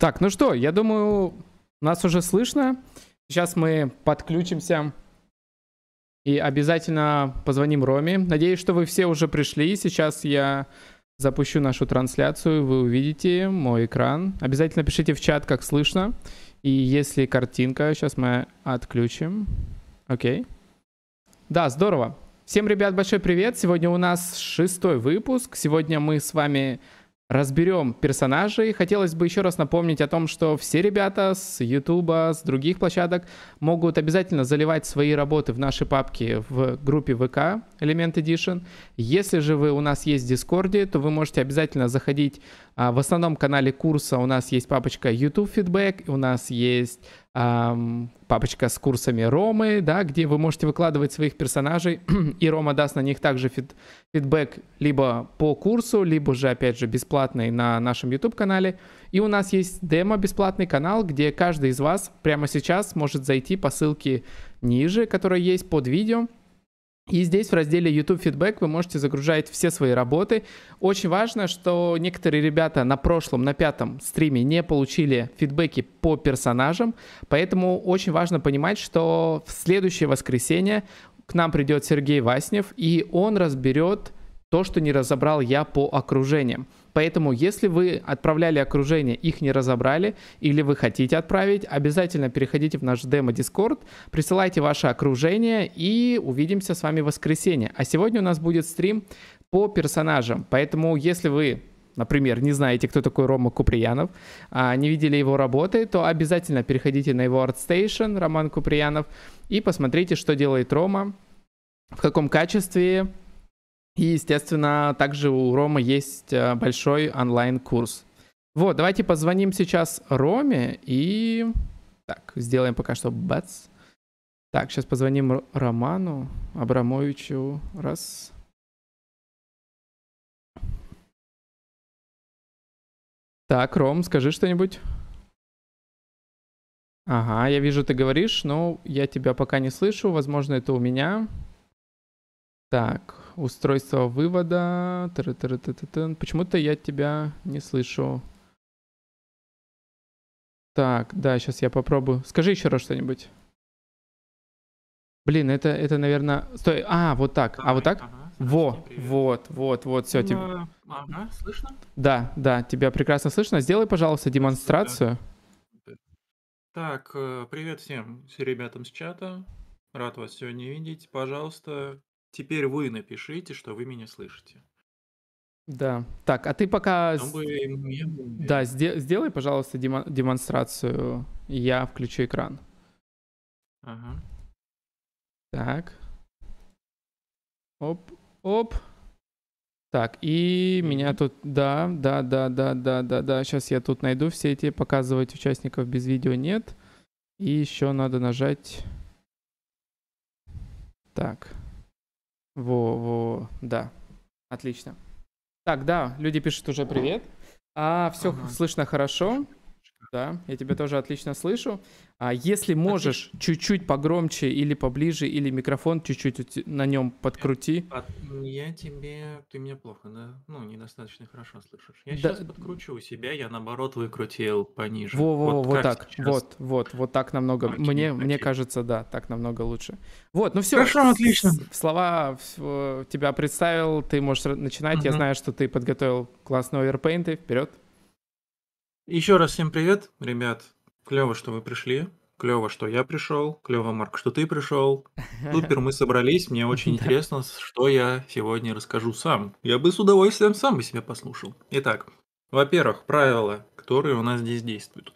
Так, ну что, я думаю, нас уже слышно. Сейчас мы подключимся и обязательно позвоним Роме. Надеюсь, что вы все уже пришли. Сейчас я запущу нашу трансляцию, вы увидите мой экран. Обязательно пишите в чат, как слышно. И если картинка, сейчас мы отключим. Окей. Да, здорово. Всем, ребят, большой привет. Сегодня у нас шестой выпуск. Сегодня мы с вами разберем персонажей. Хотелось бы еще раз напомнить о том, что все ребята с Ютуба, с других площадок могут обязательно заливать свои работы в наши папки в группе ВК Element Edition. Если же вы у нас есть в Дискорде, то вы можете обязательно заходить а, в основном канале курса. У нас есть папочка YouTube Feedback, у нас есть эм, папочка с курсами Ромы, да, где вы можете выкладывать своих персонажей, и Рома даст на них также фид фидбэк либо по курсу, либо же, опять же, бесплатный на нашем YouTube-канале. И у нас есть демо, бесплатный канал, где каждый из вас прямо сейчас может зайти по ссылке ниже, которая есть под видео, и здесь в разделе YouTube Feedback вы можете загружать все свои работы. Очень важно, что некоторые ребята на прошлом, на пятом стриме не получили фидбэки по персонажам, поэтому очень важно понимать, что в следующее воскресенье к нам придет Сергей Васнев, и он разберет то, что не разобрал я по окружениям. Поэтому, если вы отправляли окружение, их не разобрали, или вы хотите отправить, обязательно переходите в наш демо Discord, присылайте ваше окружение и увидимся с вами в воскресенье. А сегодня у нас будет стрим по персонажам. Поэтому, если вы например, не знаете, кто такой Рома Куприянов, а, не видели его работы, то обязательно переходите на его ArtStation, Роман Куприянов, и посмотрите, что делает Рома, в каком качестве, и, естественно, также у Ромы есть э, большой онлайн-курс. Вот, давайте позвоним сейчас Роме и... Так, сделаем пока что бац. Так, сейчас позвоним Роману Абрамовичу. Раз. Так, Ром, скажи что-нибудь. Ага, я вижу, ты говоришь, но я тебя пока не слышу. Возможно, это у меня. Так, устройство вывода. Почему-то я тебя не слышу. Так, да, сейчас я попробую. Скажи еще раз что-нибудь. Блин, это, это, наверное... Стой, а, вот так, а вот так? Во, вот, вот, вот, все, тебе... Э, ага, слышно? Да, да, тебя прекрасно слышно. Сделай, пожалуйста, демонстрацию. Так, э, привет всем ребятам с чата. Рад вас сегодня видеть. Пожалуйста, Теперь вы напишите, что вы меня слышите. Да. Так, а ты пока... Да, сделай, пожалуйста, демонстрацию. Я включу экран. Ага. Так. Оп, оп. Так, и меня тут, да, да, да, да, да, да, да, сейчас я тут найду все эти, показывать участников без видео нет. И еще надо нажать... Так. Во, во, да. Отлично. Так, да, люди пишут уже привет. А, все ага. слышно хорошо. Да, я тебя тоже отлично слышу. А если можешь, чуть-чуть погромче или поближе, или микрофон чуть-чуть на нем подкрути. Я тебе... Ты меня плохо, да? Ну, недостаточно хорошо слышишь. Я да. сейчас э, подкручу у себя, я наоборот выкрутил пониже. Во-во-во, вот, вот так. Сейчас? Вот, вот, вот так намного... Окей, мне, окей. мне кажется, да, так намного лучше. Вот, ну все. Хорошо, отлично. Слова э, тебя представил, ты можешь начинать. Угу. Я знаю, что ты подготовил классные оверпейнты. Вперед. Еще раз всем привет, ребят. Клево, что вы пришли. Клево, что я пришел. Клево, Марк, что ты пришел. Супер, мы собрались. Мне очень интересно, что я сегодня расскажу сам. Я бы с удовольствием сам бы себя послушал. Итак, во-первых, правила, которые у нас здесь действуют.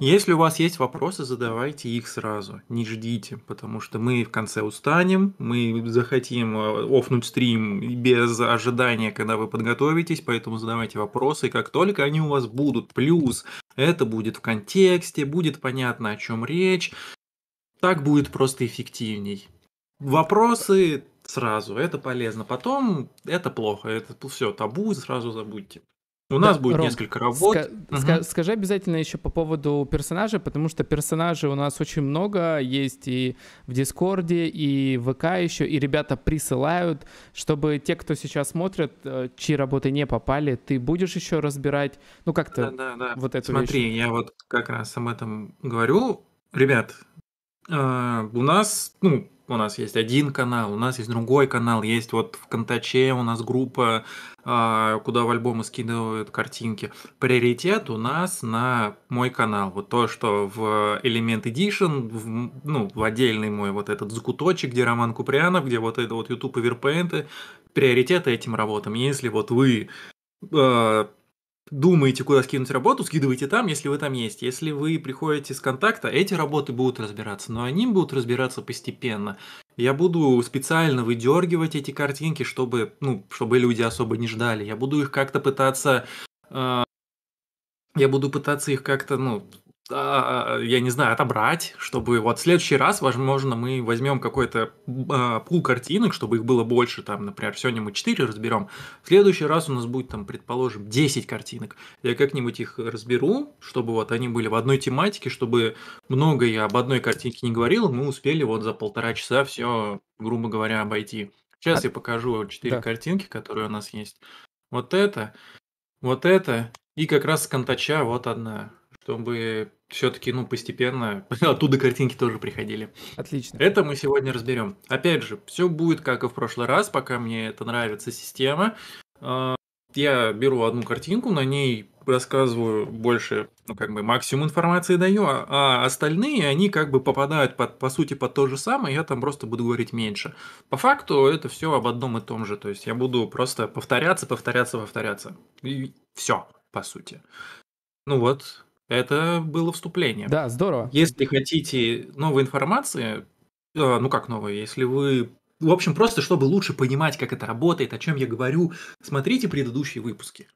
Если у вас есть вопросы, задавайте их сразу, не ждите, потому что мы в конце устанем, мы захотим э, офнуть стрим без ожидания, когда вы подготовитесь, поэтому задавайте вопросы, и как только они у вас будут, плюс это будет в контексте, будет понятно, о чем речь, так будет просто эффективней. Вопросы сразу, это полезно, потом это плохо, это все табу, сразу забудьте. У да, нас будет Ром, несколько работ. Ска- угу. ска- скажи обязательно еще по поводу персонажей, потому что персонажей у нас очень много, есть и в Дискорде, и в ВК еще, и ребята присылают, чтобы те, кто сейчас смотрят, э, чьи работы не попали, ты будешь еще разбирать, ну как-то да, да, да. вот это. Смотри, вещь. я вот как раз об этом говорю. Ребят, э, у нас, ну, у нас есть один канал, у нас есть другой канал, есть вот в Контаче у нас группа, а, куда в альбомы скидывают картинки. Приоритет у нас на мой канал. Вот то, что в Element Edition, в, ну, в отдельный мой вот этот закуточек, где Роман Куприянов, где вот это вот YouTube и Верпенты. приоритеты этим работам. Если вот вы а, думаете, куда скинуть работу, скидывайте там, если вы там есть. Если вы приходите с контакта, эти работы будут разбираться, но они будут разбираться постепенно. Я буду специально выдергивать эти картинки, чтобы, ну, чтобы люди особо не ждали. Я буду их как-то пытаться... Э, я буду пытаться их как-то, ну, а, я не знаю, отобрать, чтобы вот в следующий раз, возможно, мы возьмем какой-то а, пул картинок, чтобы их было больше, там, например, сегодня мы 4 разберем, в следующий раз у нас будет, там, предположим, 10 картинок. Я как-нибудь их разберу, чтобы вот они были в одной тематике, чтобы много я об одной картинке не говорил, мы успели вот за полтора часа все, грубо говоря, обойти. Сейчас а... я покажу 4 да. картинки, которые у нас есть. Вот это, вот это, и как раз с Кантача вот одна чтобы все-таки, ну, постепенно оттуда картинки тоже приходили. Отлично. Это мы сегодня разберем. Опять же, все будет как и в прошлый раз, пока мне это нравится система. А, я беру одну картинку, на ней рассказываю больше, ну, как бы максимум информации даю, а, а остальные, они как бы попадают, под, по сути, под то же самое, я там просто буду говорить меньше. По факту это все об одном и том же, то есть я буду просто повторяться, повторяться, повторяться. И все, по сути. Ну вот, это было вступление. Да, здорово. Если хотите новой информации, э, ну как новой, если вы... В общем, просто чтобы лучше понимать, как это работает, о чем я говорю, смотрите предыдущие выпуски.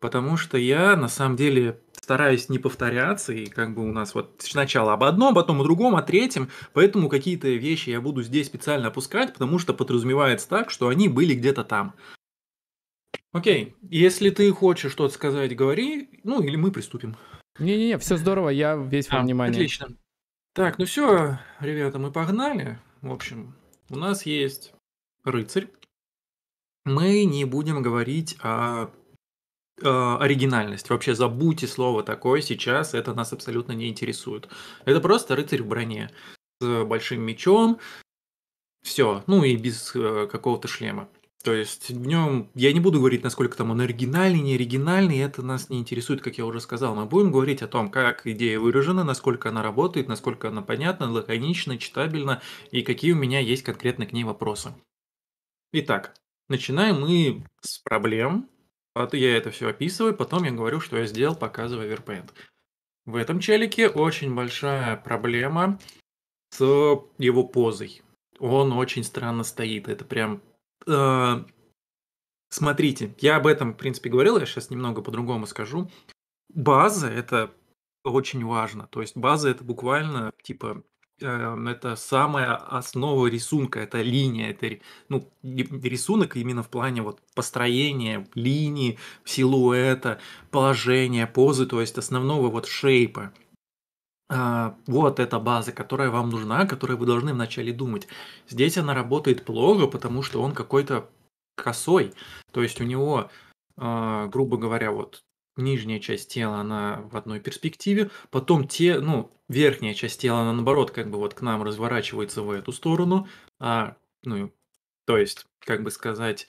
Потому что я, на самом деле, стараюсь не повторяться, и как бы у нас вот сначала об одном, потом о другом, о третьем, поэтому какие-то вещи я буду здесь специально опускать, потому что подразумевается так, что они были где-то там. Окей, если ты хочешь что-то сказать, говори, ну или мы приступим. Не-не-не, все здорово, я весь во а, внимание. Отлично. Так, ну все, ребята, мы погнали. В общем, у нас есть рыцарь. Мы не будем говорить о, о оригинальности. Вообще забудьте слово такое сейчас, это нас абсолютно не интересует. Это просто рыцарь в броне с большим мечом. Все, ну и без э, какого-то шлема. То есть днем я не буду говорить, насколько там он оригинальный, не оригинальный, это нас не интересует, как я уже сказал. Мы будем говорить о том, как идея выражена, насколько она работает, насколько она понятна, лаконична, читабельна и какие у меня есть конкретно к ней вопросы. Итак, начинаем мы с проблем. Я это все описываю, потом я говорю, что я сделал, показываю Everpaint. В этом челике очень большая проблема с его позой. Он очень странно стоит, это прям Э, смотрите, я об этом, в принципе, говорил, я сейчас немного по-другому скажу. База это очень важно. То есть база это буквально типа э, это самая основа рисунка, это линия, это ну, рисунок именно в плане вот построения линии, силуэта, положения, позы, то есть основного вот шейпа. А, вот эта база, которая вам нужна, о которой вы должны вначале думать. Здесь она работает плохо, потому что он какой-то косой. То есть у него, а, грубо говоря, вот нижняя часть тела, она в одной перспективе, потом те, ну, верхняя часть тела, она наоборот, как бы вот к нам разворачивается в эту сторону, а, ну, то есть, как бы сказать,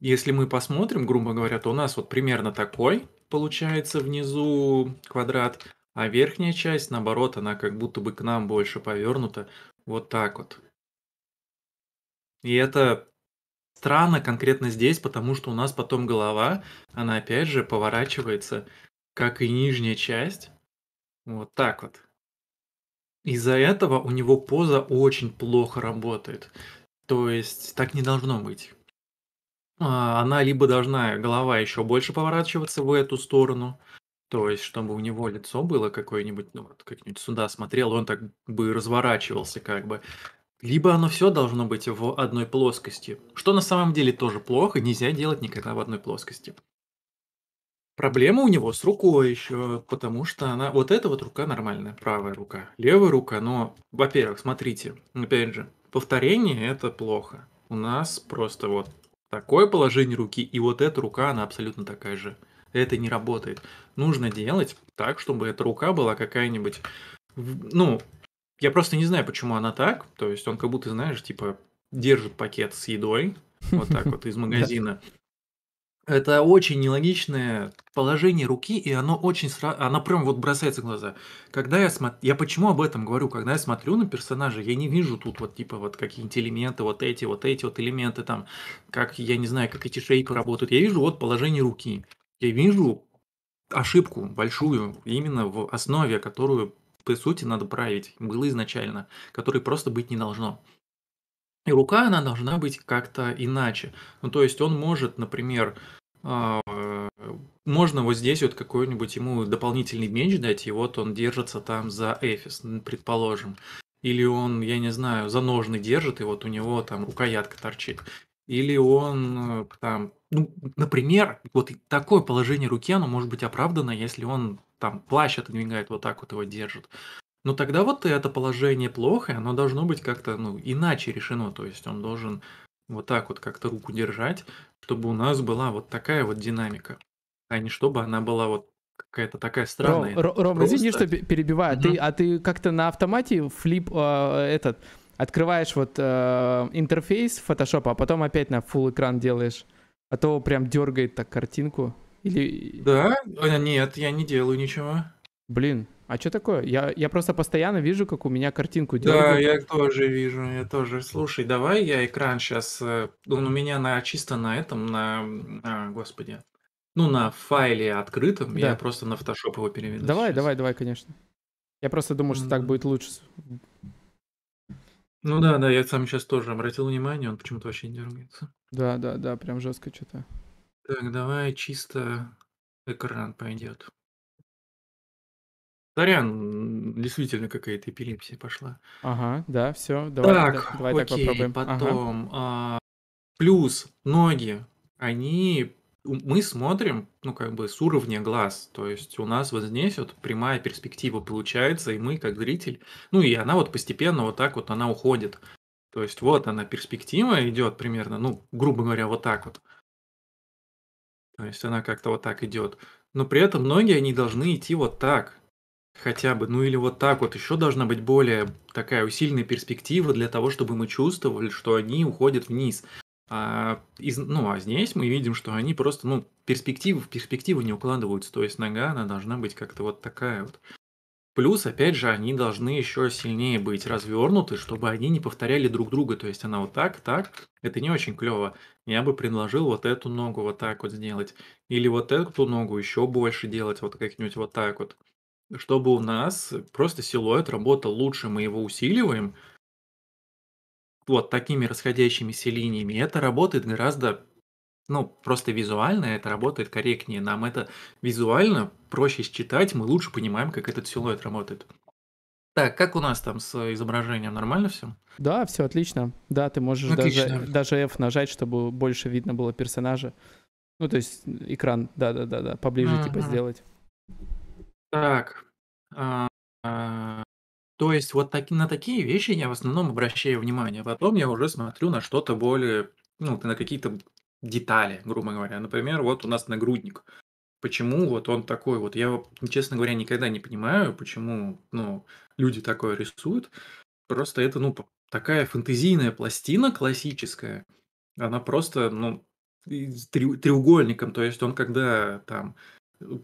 если мы посмотрим, грубо говоря, то у нас вот примерно такой получается внизу квадрат, а верхняя часть, наоборот, она как будто бы к нам больше повернута. Вот так вот. И это странно конкретно здесь, потому что у нас потом голова, она опять же поворачивается, как и нижняя часть. Вот так вот. Из-за этого у него поза очень плохо работает. То есть так не должно быть. А, она либо должна голова еще больше поворачиваться в эту сторону, то есть, чтобы у него лицо было какое-нибудь, ну вот, как-нибудь сюда смотрел, он так бы разворачивался как бы. Либо оно все должно быть в одной плоскости, что на самом деле тоже плохо, нельзя делать никогда в одной плоскости. Проблема у него с рукой еще, потому что она... Вот эта вот рука нормальная, правая рука. Левая рука, но, во-первых, смотрите, опять же, повторение это плохо. У нас просто вот такое положение руки, и вот эта рука, она абсолютно такая же. Это не работает. Нужно делать так, чтобы эта рука была какая-нибудь, ну, я просто не знаю, почему она так. То есть он как будто, знаешь, типа держит пакет с едой, вот так вот из магазина. Это очень нелогичное положение руки, и оно очень сразу, оно прям вот бросается в глаза. Когда я смотрю, я почему об этом говорю, когда я смотрю на персонажа, я не вижу тут вот типа вот какие-нибудь элементы, вот эти, вот эти вот элементы там, как, я не знаю, как эти шейки работают. Я вижу вот положение руки, я вижу ошибку большую именно в основе, которую, по сути, надо править, было изначально, которой просто быть не должно. И рука, она должна быть как-то иначе. Ну, то есть он может, например, а, э, можно вот здесь вот какой-нибудь ему дополнительный меч дать, и вот он держится там за Эфис, предположим. Или он, я не знаю, за ножны держит, и вот у него там рукоятка торчит. Или он э, там, ну, например, вот такое положение руки, оно может быть оправдано, если он там плащ отодвигает, вот так вот его держит. Но тогда вот это положение плохое, оно должно быть как-то ну, иначе решено. То есть он должен вот так вот как-то руку держать, чтобы у нас была вот такая вот динамика, а не чтобы она была вот какая-то такая странная. Ром, Ром Просто... извини, что перебиваю. Угу. Ты, а ты как-то на автомате флип э, этот открываешь вот э, интерфейс Photoshop, а потом опять на full экран делаешь, а то прям дергает так картинку. Или... Да? А, нет, я не делаю ничего. Блин, а что такое? Я, я просто постоянно вижу, как у меня картинку делают. Да, я тоже вижу, я тоже. Слушай, давай я экран сейчас... Э, он у меня на, чисто на этом, на... А, господи. Ну, на файле открытом. Да. Я просто на фотошоп его переведу. Давай, сейчас. давай, давай, конечно. Я просто думаю, что так будет лучше. Ну да, да, я сам сейчас тоже обратил внимание, он почему-то вообще не дергается. Да, да, да, прям жестко что-то. Так, давай чисто экран пойдет. Сорян, действительно какая-то эпилепсия пошла. Ага, да, все, давай, так, да, давай окей, так попробуем. Потом ага. а, плюс ноги, они мы смотрим, ну, как бы с уровня глаз, то есть у нас вот здесь вот прямая перспектива получается, и мы, как зритель, ну, и она вот постепенно вот так вот она уходит. То есть вот она перспектива идет примерно, ну, грубо говоря, вот так вот. То есть она как-то вот так идет. Но при этом ноги, они должны идти вот так. Хотя бы, ну или вот так вот, еще должна быть более такая усиленная перспектива для того, чтобы мы чувствовали, что они уходят вниз. А, из, ну, а здесь мы видим, что они просто, ну, перспективы в перспективу не укладываются, то есть нога, она должна быть как-то вот такая вот. Плюс, опять же, они должны еще сильнее быть развернуты, чтобы они не повторяли друг друга. То есть она вот так, так. Это не очень клево. Я бы предложил вот эту ногу вот так вот сделать. Или вот эту ногу еще больше делать, вот как-нибудь вот так вот чтобы у нас просто силуэт работал лучше, мы его усиливаем вот такими расходящимися линиями. это работает гораздо, ну, просто визуально это работает корректнее. Нам это визуально проще считать, мы лучше понимаем, как этот силуэт работает. Так, как у нас там с изображением? Нормально все? Да, все отлично. Да, ты можешь отлично. даже, даже F нажать, чтобы больше видно было персонажа. Ну, то есть экран, да-да-да, да, поближе mm-hmm. типа сделать. Так, а, а, то есть вот таки- на такие вещи я в основном обращаю внимание. Потом я уже смотрю на что-то более, ну, на какие-то детали, грубо говоря. Например, вот у нас нагрудник. Почему вот он такой вот? Я, честно говоря, никогда не понимаю, почему, ну, люди такое рисуют. Просто это, ну, такая фэнтезийная пластина классическая. Она просто, ну, с треугольником. То есть он когда там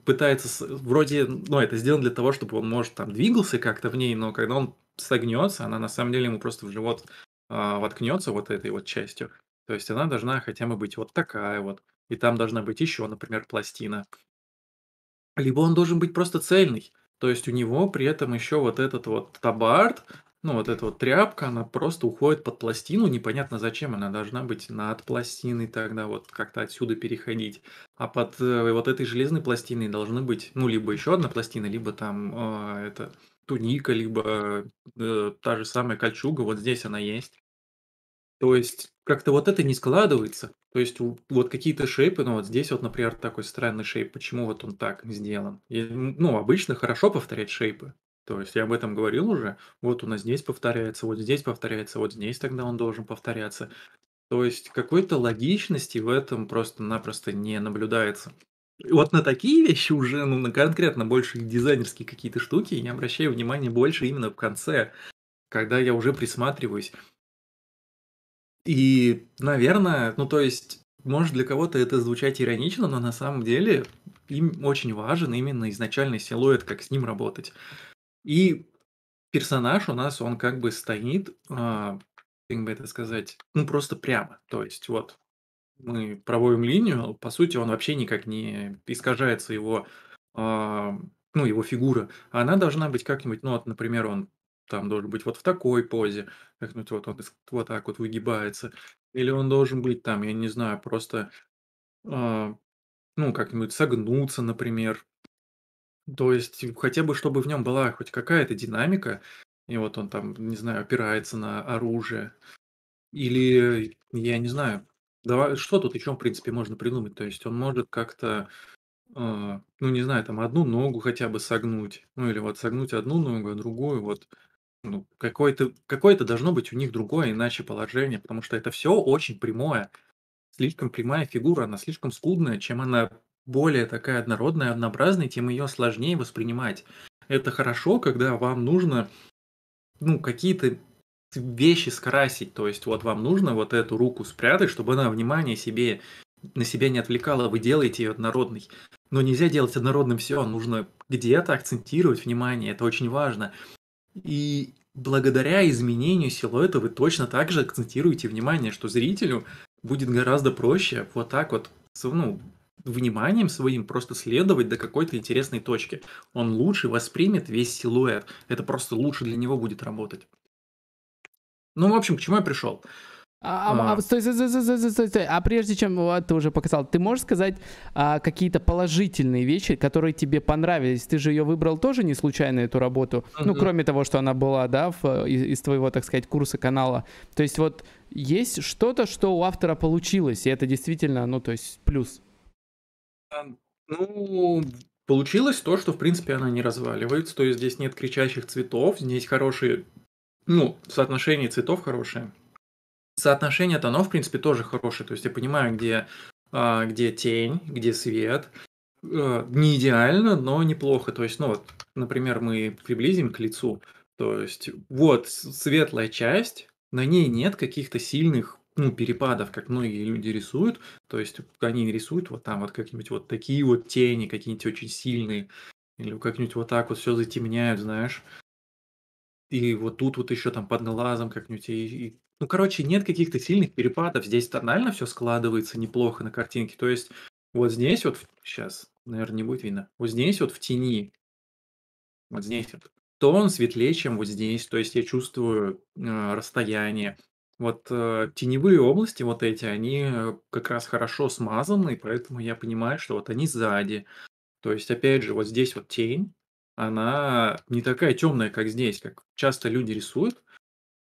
пытается, вроде, ну, это сделано для того, чтобы он, может, там двигался как-то в ней, но когда он согнется, она на самом деле ему просто в живот э, воткнется вот этой вот частью. То есть она должна хотя бы быть вот такая вот. И там должна быть еще, например, пластина. Либо он должен быть просто цельный. То есть у него при этом еще вот этот вот табард, ну, вот эта вот тряпка, она просто уходит под пластину, непонятно зачем, она должна быть над пластиной тогда, вот как-то отсюда переходить. А под э, вот этой железной пластиной должны быть, ну, либо еще одна пластина, либо там э, это туника, либо э, та же самая кольчуга, вот здесь она есть. То есть как-то вот это не складывается. То есть вот какие-то шейпы, ну вот здесь вот, например, такой странный шейп, почему вот он так сделан? И, ну, обычно хорошо повторять шейпы, то есть я об этом говорил уже. Вот у нас здесь повторяется, вот здесь повторяется, вот здесь тогда он должен повторяться. То есть какой-то логичности в этом просто-напросто не наблюдается. И вот на такие вещи уже, ну, на конкретно больше дизайнерские какие-то штуки я обращаю внимание больше именно в конце, когда я уже присматриваюсь. И, наверное, ну, то есть, может для кого-то это звучать иронично, но на самом деле им очень важен именно изначальный силуэт, как с ним работать. И персонаж у нас, он как бы стоит, а, как бы это сказать, ну просто прямо. То есть вот мы проводим линию, по сути, он вообще никак не искажается его, а, ну, его фигура. Она должна быть как-нибудь, ну вот, например, он там должен быть вот в такой позе, как-нибудь вот он вот так вот выгибается. Или он должен быть там, я не знаю, просто, а, ну, как-нибудь согнуться, например, то есть хотя бы, чтобы в нем была хоть какая-то динамика, и вот он там, не знаю, опирается на оружие, или, я не знаю, давай, что тут еще, в принципе, можно придумать? То есть он может как-то, э, ну, не знаю, там одну ногу хотя бы согнуть, ну, или вот согнуть одну ногу, а другую вот, ну, какое-то, какое-то должно быть у них другое, иначе положение, потому что это все очень прямое, слишком прямая фигура, она слишком скудная, чем она более такая однородная, однообразная, тем ее сложнее воспринимать. Это хорошо, когда вам нужно ну, какие-то вещи скрасить. То есть вот вам нужно вот эту руку спрятать, чтобы она внимание себе на себя не отвлекала, вы делаете ее однородной. Но нельзя делать однородным все, нужно где-то акцентировать внимание, это очень важно. И благодаря изменению силуэта вы точно так же акцентируете внимание, что зрителю будет гораздо проще вот так вот ну, вниманием своим просто следовать до какой-то интересной точки. Он лучше воспримет весь силуэт. Это просто лучше для него будет работать. Ну, в общем, к чему я пришел? А, а, а, а стой, стой, стой, стой, стой, стой, А прежде чем вот, ты уже показал, ты можешь сказать а, какие-то положительные вещи, которые тебе понравились? Ты же ее выбрал тоже не случайно, эту работу. Mm-hmm. Ну, кроме того, что она была, да, в, из, из твоего, так сказать, курса канала. То есть вот есть что-то, что у автора получилось, и это действительно, ну, то есть плюс. Ну, получилось то, что, в принципе, она не разваливается. То есть здесь нет кричащих цветов, здесь хорошие, ну, соотношение цветов хорошее. Соотношение тонов, в принципе, тоже хорошее. То есть я понимаю, где, а, где тень, где свет. Э, не идеально, но неплохо. То есть, ну вот, например, мы приблизим к лицу. То есть, вот светлая часть, на ней нет каких-то сильных ну, перепадов, как многие люди рисуют. То есть они рисуют вот там вот как-нибудь вот такие вот тени, какие-нибудь очень сильные, или как-нибудь вот так вот все затемняют, знаешь. И вот тут вот еще там под глазом как-нибудь. И, и... Ну, короче, нет каких-то сильных перепадов. Здесь тонально все складывается неплохо на картинке. То есть вот здесь вот, сейчас, наверное, не будет видно, вот здесь вот в тени, вот здесь вот, то светлее, чем вот здесь. То есть я чувствую э, расстояние. Вот, э, теневые области вот эти, они, э, как раз хорошо смазаны, поэтому я понимаю, что вот они сзади. То есть, опять же, вот здесь вот тень, она не такая темная, как здесь, как часто люди рисуют.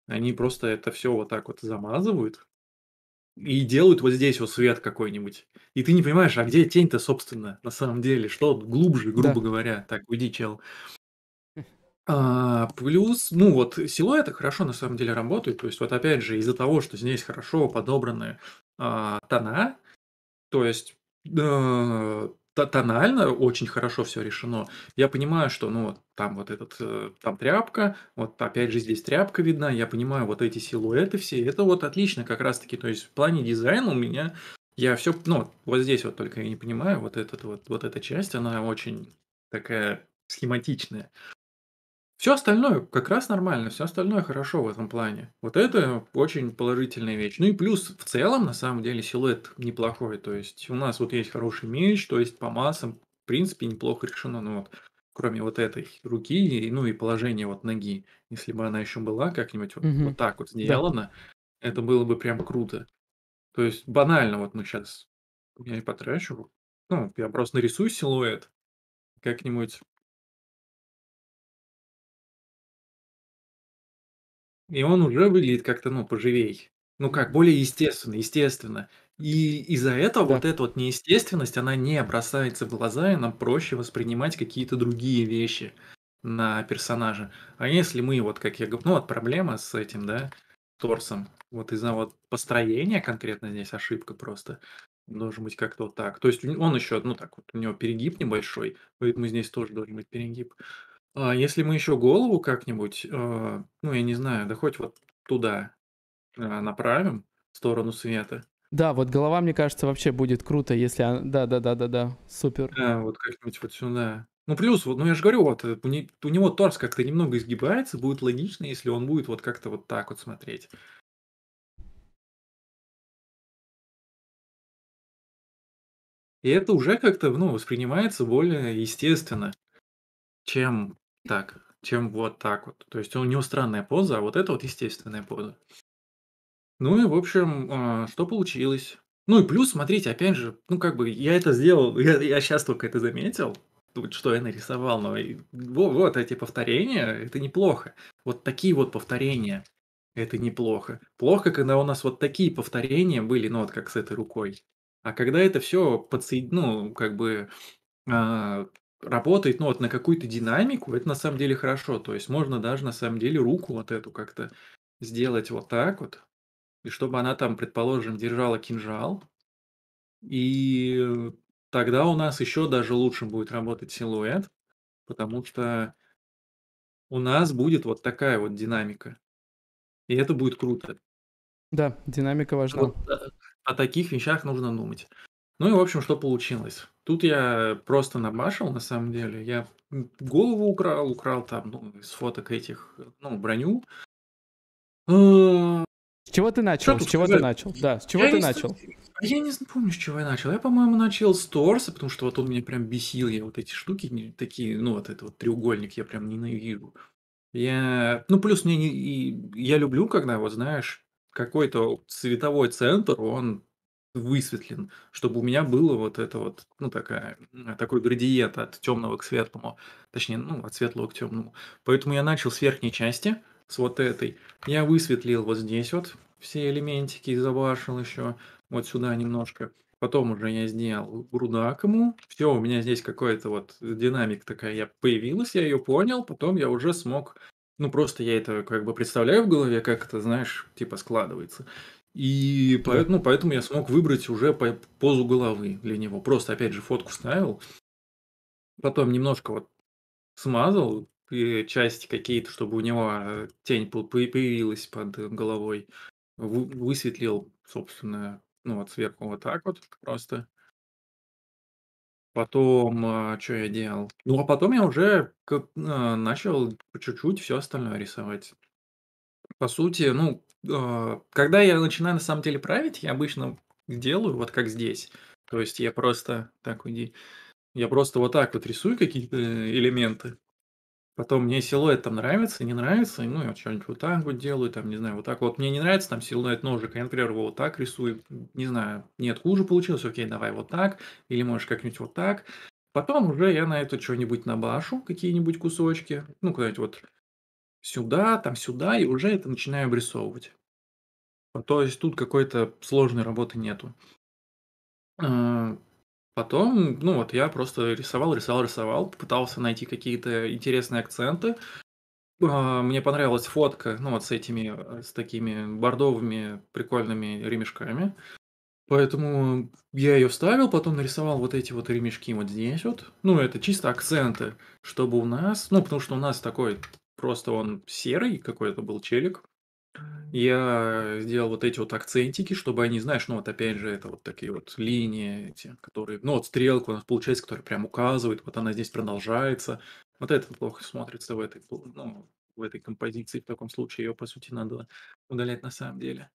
Они просто это все вот так вот замазывают и делают вот здесь вот свет какой-нибудь. И ты не понимаешь, а где тень-то, собственно, на самом деле? Что глубже, грубо Да. говоря? Так, уйди, чел. А, плюс, ну вот, силуэты хорошо на самом деле работают. То есть, вот опять же, из-за того, что здесь хорошо подобраны а, тона, то есть э, тонально очень хорошо все решено. Я понимаю, что, ну, там вот этот, э, там тряпка, вот опять же здесь тряпка видна, я понимаю вот эти силуэты все, это вот отлично как раз-таки, то есть в плане дизайна у меня, я все, ну, вот здесь вот только я не понимаю, вот, этот, вот, вот эта часть, она очень такая схематичная. Все остальное как раз нормально, все остальное хорошо в этом плане. Вот это очень положительная вещь. Ну и плюс в целом, на самом деле, силуэт неплохой. То есть у нас вот есть хороший меч, то есть по массам, в принципе, неплохо решено. Ну вот, кроме вот этой руки, ну и положения вот ноги. Если бы она еще была как-нибудь вот, угу. вот так вот сделана, да. это было бы прям круто. То есть банально вот мы сейчас, я и потрачу, ну, я просто нарисую силуэт, как-нибудь И он уже выглядит как-то, ну, поживей. Ну как, более естественно, естественно. И из-за этого Да. вот эта вот неестественность, она не бросается в глаза, и нам проще воспринимать какие-то другие вещи на персонажа. А если мы, вот как я говорю, ну вот проблема с этим, да, торсом, вот из-за вот построения конкретно здесь ошибка просто, должен быть как-то вот так. То есть ну, он еще, ну так вот, у него перегиб небольшой, поэтому здесь тоже должен быть перегиб. А, если мы еще голову как-нибудь, э, ну, я не знаю, да хоть вот туда э, направим, в сторону света. Да, вот голова, мне кажется, вообще будет круто, если... Да, да, да, да, да, супер. Да, вот как-нибудь вот сюда. Ну, плюс, вот, ну я же говорю, вот э, у него торс как-то немного изгибается, будет логично, если он будет вот как-то вот так вот смотреть. И это уже как-то, ну, воспринимается более естественно, чем так, чем вот так вот. То есть у него странная поза, а вот это вот естественная поза. Ну и, в общем, а, что получилось? Ну и плюс, смотрите, опять же, ну как бы я это сделал, я, я сейчас только это заметил, что я нарисовал, но и, вот, вот эти повторения, это неплохо. Вот такие вот повторения, это неплохо. Плохо, когда у нас вот такие повторения были, ну вот как с этой рукой. А когда это все подсоединено, ну как бы а, работает, ну, вот на какую-то динамику, это на самом деле хорошо. То есть можно даже на самом деле руку вот эту как-то сделать вот так вот, и чтобы она там, предположим, держала кинжал, и тогда у нас еще даже лучше будет работать силуэт, потому что у нас будет вот такая вот динамика. И это будет круто. Да, динамика важна. Вот о, э, о таких вещах нужно думать. Ну и, в общем, что получилось? Тут я просто намашил, на самом деле. Я голову украл, украл там ну, из фоток этих, ну, броню. С э, чего ты начал? С чего ты начал? Да, с чего Я ты не начал? знаю. Я не помню, с чего я начал. Я, по-моему, начал с торса, потому что вот он меня прям бесил. Я вот эти штуки такие, ну, вот этот вот треугольник я прям ненавижу. Я, ну, плюс мне не, я люблю, когда, вот знаешь, какой-то цветовой центр, он высветлен, чтобы у меня было вот это вот, ну, такая, такой градиент от темного к светлому, точнее, ну, от светлого к темному. Поэтому я начал с верхней части, с вот этой. Я высветлил вот здесь вот все элементики, забашил еще вот сюда немножко. Потом уже я сделал грудак ему. Все, у меня здесь какой-то вот динамик такая я появилась, я ее понял. Потом я уже смог ну, просто я это как бы представляю в голове, как это, знаешь, типа складывается. И да. поэтому, ну, поэтому я смог выбрать уже по позу головы для него. Просто, опять же, фотку ставил, потом немножко вот смазал части какие-то, чтобы у него а, тень появилась под головой. Высветлил, собственно, ну вот сверху вот так вот просто. Потом, а, что я делал? Ну, а потом я уже а, начал по чуть-чуть все остальное рисовать. По сути, ну, а, когда я начинаю на самом деле править, я обычно делаю вот как здесь. То есть я просто так уйди. Я просто вот так вот рисую какие-то э, элементы. Потом мне силуэт там нравится, не нравится, ну, я что-нибудь вот так вот делаю, там, не знаю, вот так вот. Мне не нравится там силуэт ножика, я, например, его вот так рисую, не знаю, нет, хуже получилось, окей, давай вот так, или можешь как-нибудь вот так. Потом уже я на это что-нибудь набашу, какие-нибудь кусочки, ну, куда-нибудь вот сюда, там сюда, и уже это начинаю обрисовывать. Э, то есть тут какой-то сложной работы нету. Э, потом, ну вот, я просто рисовал, рисовал, рисовал, пытался найти какие-то интересные акценты. А, мне понравилась фотка, ну вот с этими, э, с такими бордовыми прикольными ремешками. Поэтому я ее вставил, потом нарисовал вот эти вот ремешки вот здесь вот. Ну, это чисто акценты, чтобы у нас, ну, потому что у нас такой Просто он серый какой-то был челик. Я сделал вот эти вот акцентики, чтобы они, знаешь, ну вот опять же, это вот такие вот линии эти, которые, ну вот стрелка у нас получается, которая прям указывает, вот она здесь продолжается. Вот это плохо смотрится в этой, ну, в этой композиции, в таком случае ее, по сути, надо удалять на самом деле.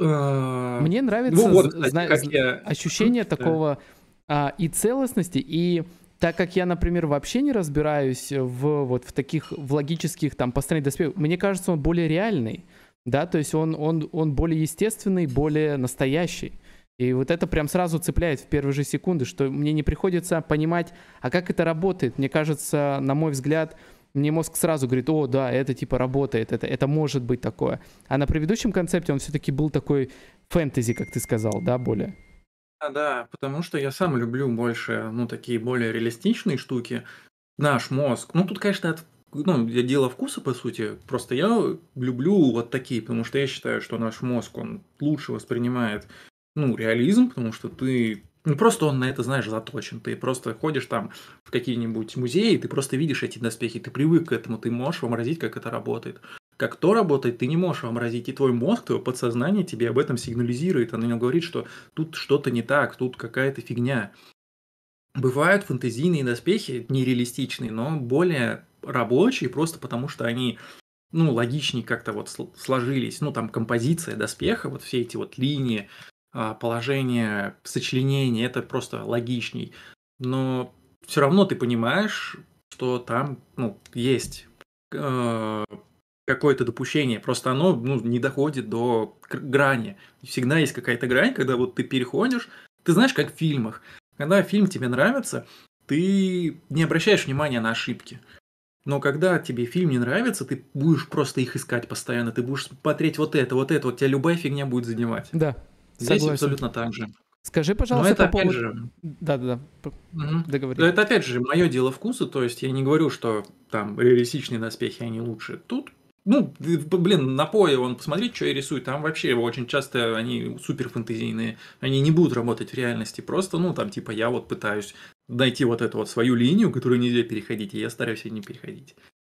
А, Мне нравится ну, вот, кстати, зна- я... ощущение такого а, и целостности, и так как я, например, вообще не разбираюсь в вот в таких в логических там построениях доспехов, мне кажется, он более реальный, да, то есть он он он более естественный, более настоящий. И вот это прям сразу цепляет в первые же секунды, что мне не приходится понимать, а как это работает. Мне кажется, на мой взгляд, мне мозг сразу говорит, о, да, это типа работает, это, это может быть такое. А на предыдущем концепте он все-таки был такой фэнтези, как ты сказал, да, более. Да, потому что я сам люблю больше, ну, такие более реалистичные штуки. Наш мозг, ну, тут, конечно, от, ну, дело вкуса, по сути, просто я люблю вот такие, потому что я считаю, что наш мозг, он лучше воспринимает, ну, реализм, потому что ты ну просто он на это, знаешь, заточен. Ты просто ходишь там в какие-нибудь музеи, ты просто видишь эти доспехи, ты привык к этому, ты можешь вообразить, как это работает. Как то работает, ты не можешь вообразить, и твой мозг, твое подсознание тебе об этом сигнализирует, оно говорит, что тут что-то не так, тут какая-то фигня. Бывают фантазийные доспехи, нереалистичные, но более рабочие, просто потому что они ну, логичнее как-то вот сложились, ну, там композиция доспеха, вот все эти вот линии, а, положение, сочленение, это просто логичней. Но все равно ты понимаешь, что там, ну, есть э, какое-то допущение, просто оно ну, не доходит до грани. Всегда есть какая-то грань, когда вот ты переходишь, ты знаешь, как в фильмах, когда фильм тебе нравится, ты не обращаешь внимания на ошибки. Но когда тебе фильм не нравится, ты будешь просто их искать постоянно, ты будешь смотреть вот это, вот это, вот тебя любая фигня будет занимать Да, Здесь согласен. абсолютно так же. Скажи, пожалуйста, Но это по поводу... же... Да, да, да. Угу. Договори. Это опять же мое дело вкуса, то есть я не говорю, что там реалистичные доспехи, они лучше. Тут ну, блин, на Пое он посмотреть, что я рисую, там вообще очень часто они супер фэнтезийные, они не будут работать в реальности, просто, ну, там, типа, я вот пытаюсь найти вот эту вот свою линию, которую нельзя переходить, и я стараюсь ее не переходить.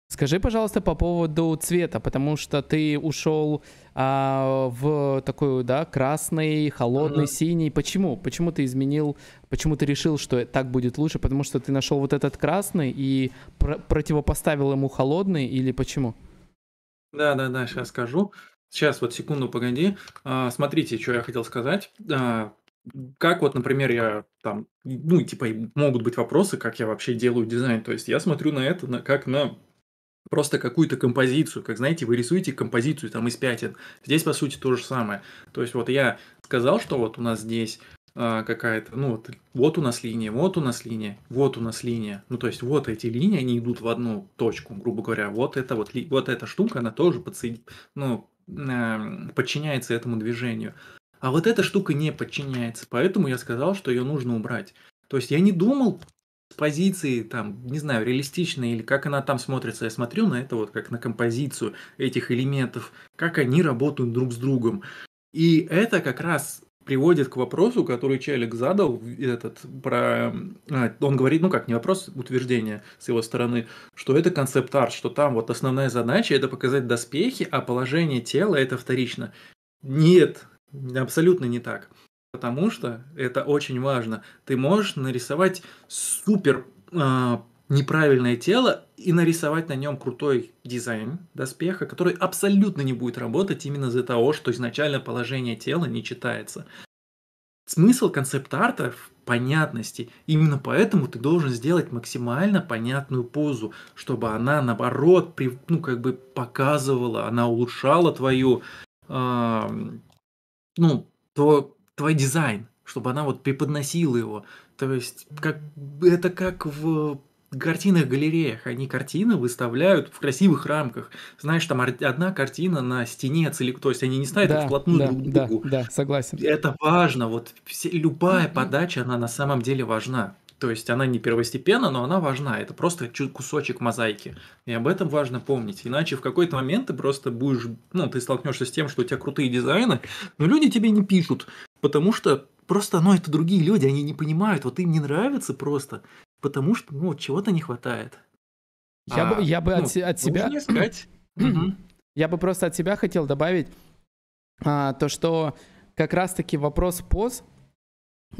Скажи, пожалуйста, по поводу цвета, потому что ты ушел а, в такой, да, красный, холодный, mm-hmm. синий. Почему? Почему ты изменил? Почему ты решил, что так будет лучше? Потому что ты нашел вот этот красный и пр- противопоставил ему холодный, или почему? Да-да-да, сейчас скажу. Сейчас, вот секунду, погоди. А, смотрите, что я хотел сказать. А, как вот, например, я там, ну, типа, могут быть вопросы, как я вообще делаю дизайн. То есть я смотрю на это на, как на просто какую-то композицию. Как, знаете, вы рисуете композицию там из пятен. Здесь, по сути, то же самое. То есть вот я сказал, что вот у нас здесь а, какая-то, ну вот, вот у нас линия, вот у нас линия, вот у нас линия. Ну то есть вот эти линии, они идут в одну точку, грубо говоря. Вот эта вот, вот эта штука, она тоже подсоед... ну, а, подчиняется этому движению. А вот эта штука не подчиняется, поэтому я сказал, что ее нужно убрать. То есть я не думал с позиции, там, не знаю, реалистичной или как она там смотрится. Я смотрю на это вот как на композицию этих элементов, как они работают друг с другом. И это как раз приводит к вопросу, который Челик задал, этот, про... А, он говорит, ну как, не вопрос, утверждение с его стороны, что это концепт-арт, что там вот основная задача – это показать доспехи, а положение тела – это вторично. Нет, абсолютно не так. Потому что это очень важно. Ты можешь нарисовать супер э, неправильное тело и нарисовать на нем крутой дизайн доспеха, который абсолютно не будет работать именно из-за того, что изначально положение тела не читается. Смысл концепт-арта в понятности. Именно поэтому ты должен сделать максимально понятную позу, чтобы она, наоборот, при, ну, как бы показывала, она улучшала твою, э, ну, то, твой дизайн, чтобы она вот преподносила его. То есть, как, это как в картинных галереях. Они картины выставляют в красивых рамках. Знаешь, там одна картина на стене целиком. То есть они не ставят да, их вплотную да, друг к другу. Да, да, согласен. Это важно. Вот все, любая подача, она на самом деле важна. То есть она не первостепенна, но она важна. Это просто кусочек мозаики. И об этом важно помнить. Иначе в какой-то момент ты просто будешь, ну, ты столкнешься с тем, что у тебя крутые дизайны, но люди тебе не пишут, потому что просто, ну, это другие люди, они не понимают, вот им не нравится просто потому что, ну, чего-то не хватает. Я а, бы, я бы ну, от, от себя... искать. Я бы просто от себя хотел добавить а, то, что как раз-таки вопрос поз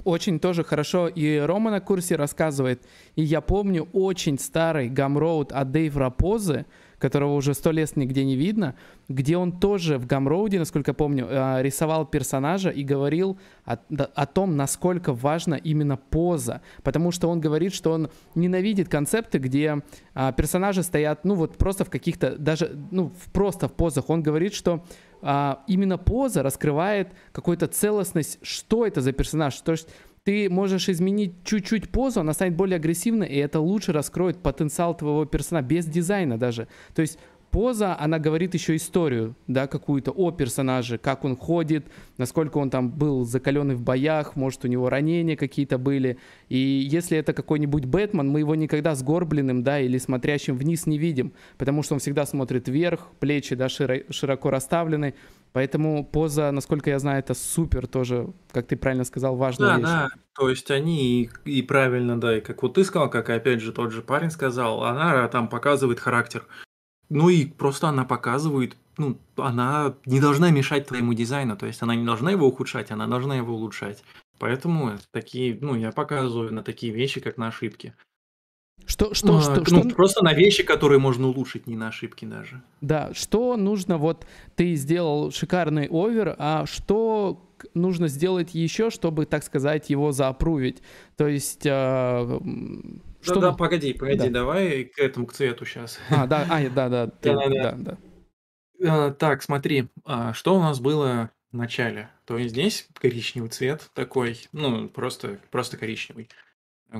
очень тоже хорошо и Рома на курсе рассказывает. И я помню очень старый гамроуд от Дэйв Рапозы, которого уже сто лет нигде не видно, где он тоже в Гамроуде, насколько помню, э, рисовал персонажа и говорил о, о том, насколько важна именно поза. Потому что он говорит, что он ненавидит концепты, где а, персонажи стоят, ну вот просто в каких-то, даже, ну просто в позах. Он говорит, что а, именно поза раскрывает какую-то целостность, что это за персонаж. То есть ты можешь изменить чуть-чуть позу, она станет более агрессивной, и это лучше раскроет потенциал твоего персонажа без дизайна даже. То есть поза, она говорит еще историю, да, какую-то о персонаже, как он ходит, насколько он там был закаленный в боях, может, у него ранения какие-то были. И если это какой-нибудь Бэтмен, мы его никогда сгорбленным, да, или смотрящим вниз не видим, потому что он всегда смотрит вверх, плечи, да, широко расставлены, Поэтому поза, насколько я знаю, это супер тоже, как ты правильно сказал, важная да, вещь. Да, да. то есть они и, и правильно, да, и как вот ты сказал, как опять же тот же парень сказал, она там показывает характер. Ну и просто она показывает, ну, она не должна мешать твоему дизайну, то есть она не должна его ухудшать, она должна его улучшать. Поэтому такие, ну, я показываю на такие вещи, как на ошибки. Что, что, а, что, ну, что? Просто на вещи, которые можно улучшить, не на ошибки даже. Да, что нужно, вот ты сделал шикарный овер, а что нужно сделать еще, чтобы, так сказать, его заапрувить? То есть... Э, что... Да, да, погоди, погоди, да. давай к этому, к цвету сейчас. А, да, а, да, да, ты, да, да, да. да. Так, смотри, а, что у нас было в начале? То есть здесь коричневый цвет такой, ну, просто, просто коричневый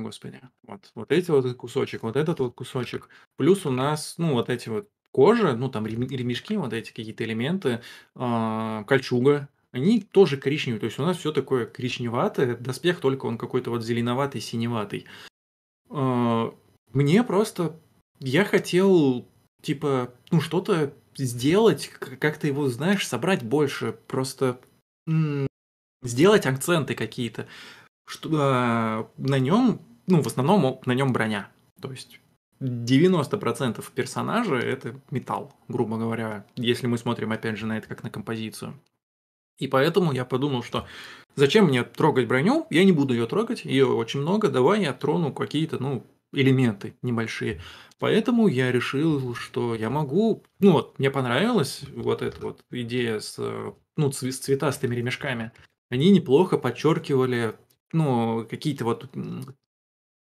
господи. Вот. вот эти вот кусочек, вот этот вот кусочек. Плюс у нас, ну, вот эти вот кожа, ну, там ремешки, вот эти какие-то элементы, а, кольчуга, они тоже коричневые. То есть у нас все такое коричневатое, доспех только он какой-то вот зеленоватый, синеватый. А, мне просто... Я хотел, типа, ну, что-то сделать, как-то его, знаешь, собрать больше, просто сделать акценты какие-то что э, на нем, ну, в основном на нем броня. То есть 90% персонажа это металл, грубо говоря, если мы смотрим опять же на это как на композицию. И поэтому я подумал, что зачем мне трогать броню, я не буду ее трогать, ее очень много, давай я трону какие-то, ну, элементы небольшие. Поэтому я решил, что я могу... Ну вот, мне понравилась вот эта вот идея с, э, ну, с цветастыми ремешками. Они неплохо подчеркивали ну, какие-то вот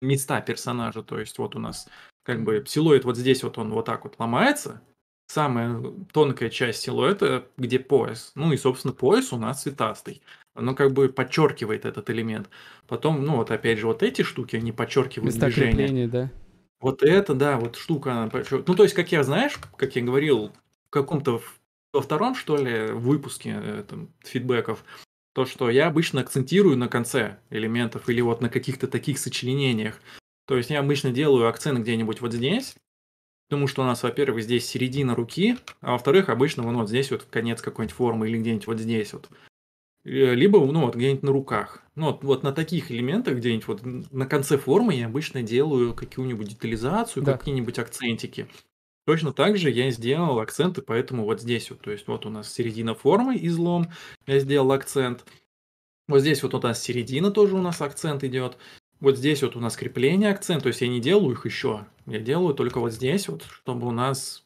места персонажа. То есть вот у нас как бы силуэт вот здесь вот он вот так вот ломается. Самая тонкая часть силуэта, где пояс. Ну и, собственно, пояс у нас цветастый. Оно как бы подчеркивает этот элемент. Потом, ну вот опять же, вот эти штуки, они подчеркивают Места движение. да? Вот это, да, вот штука она подчеркивает. Ну то есть, как я, знаешь, как я говорил в каком-то во втором, что ли, выпуске э, там, фидбэков, то, что я обычно акцентирую на конце элементов или вот на каких-то таких сочленениях. То есть я обычно делаю акцент где-нибудь вот здесь, потому что у нас, во-первых, здесь середина руки, а во-вторых, обычно он вот здесь вот конец какой-нибудь формы или где-нибудь вот здесь вот. Э, либо, ну, вот где-нибудь на руках. Ну, вот, вот на таких элементах где-нибудь вот на конце формы я обычно делаю какую-нибудь детализацию, да. какие-нибудь акцентики. Точно так же я сделал акценты, поэтому вот здесь вот, то есть вот у нас середина формы, излом, я сделал акцент. Вот здесь вот у нас середина тоже у нас акцент идет. Вот здесь вот у нас крепление акцент, то есть я не делаю их еще, я делаю только вот здесь вот, чтобы у нас,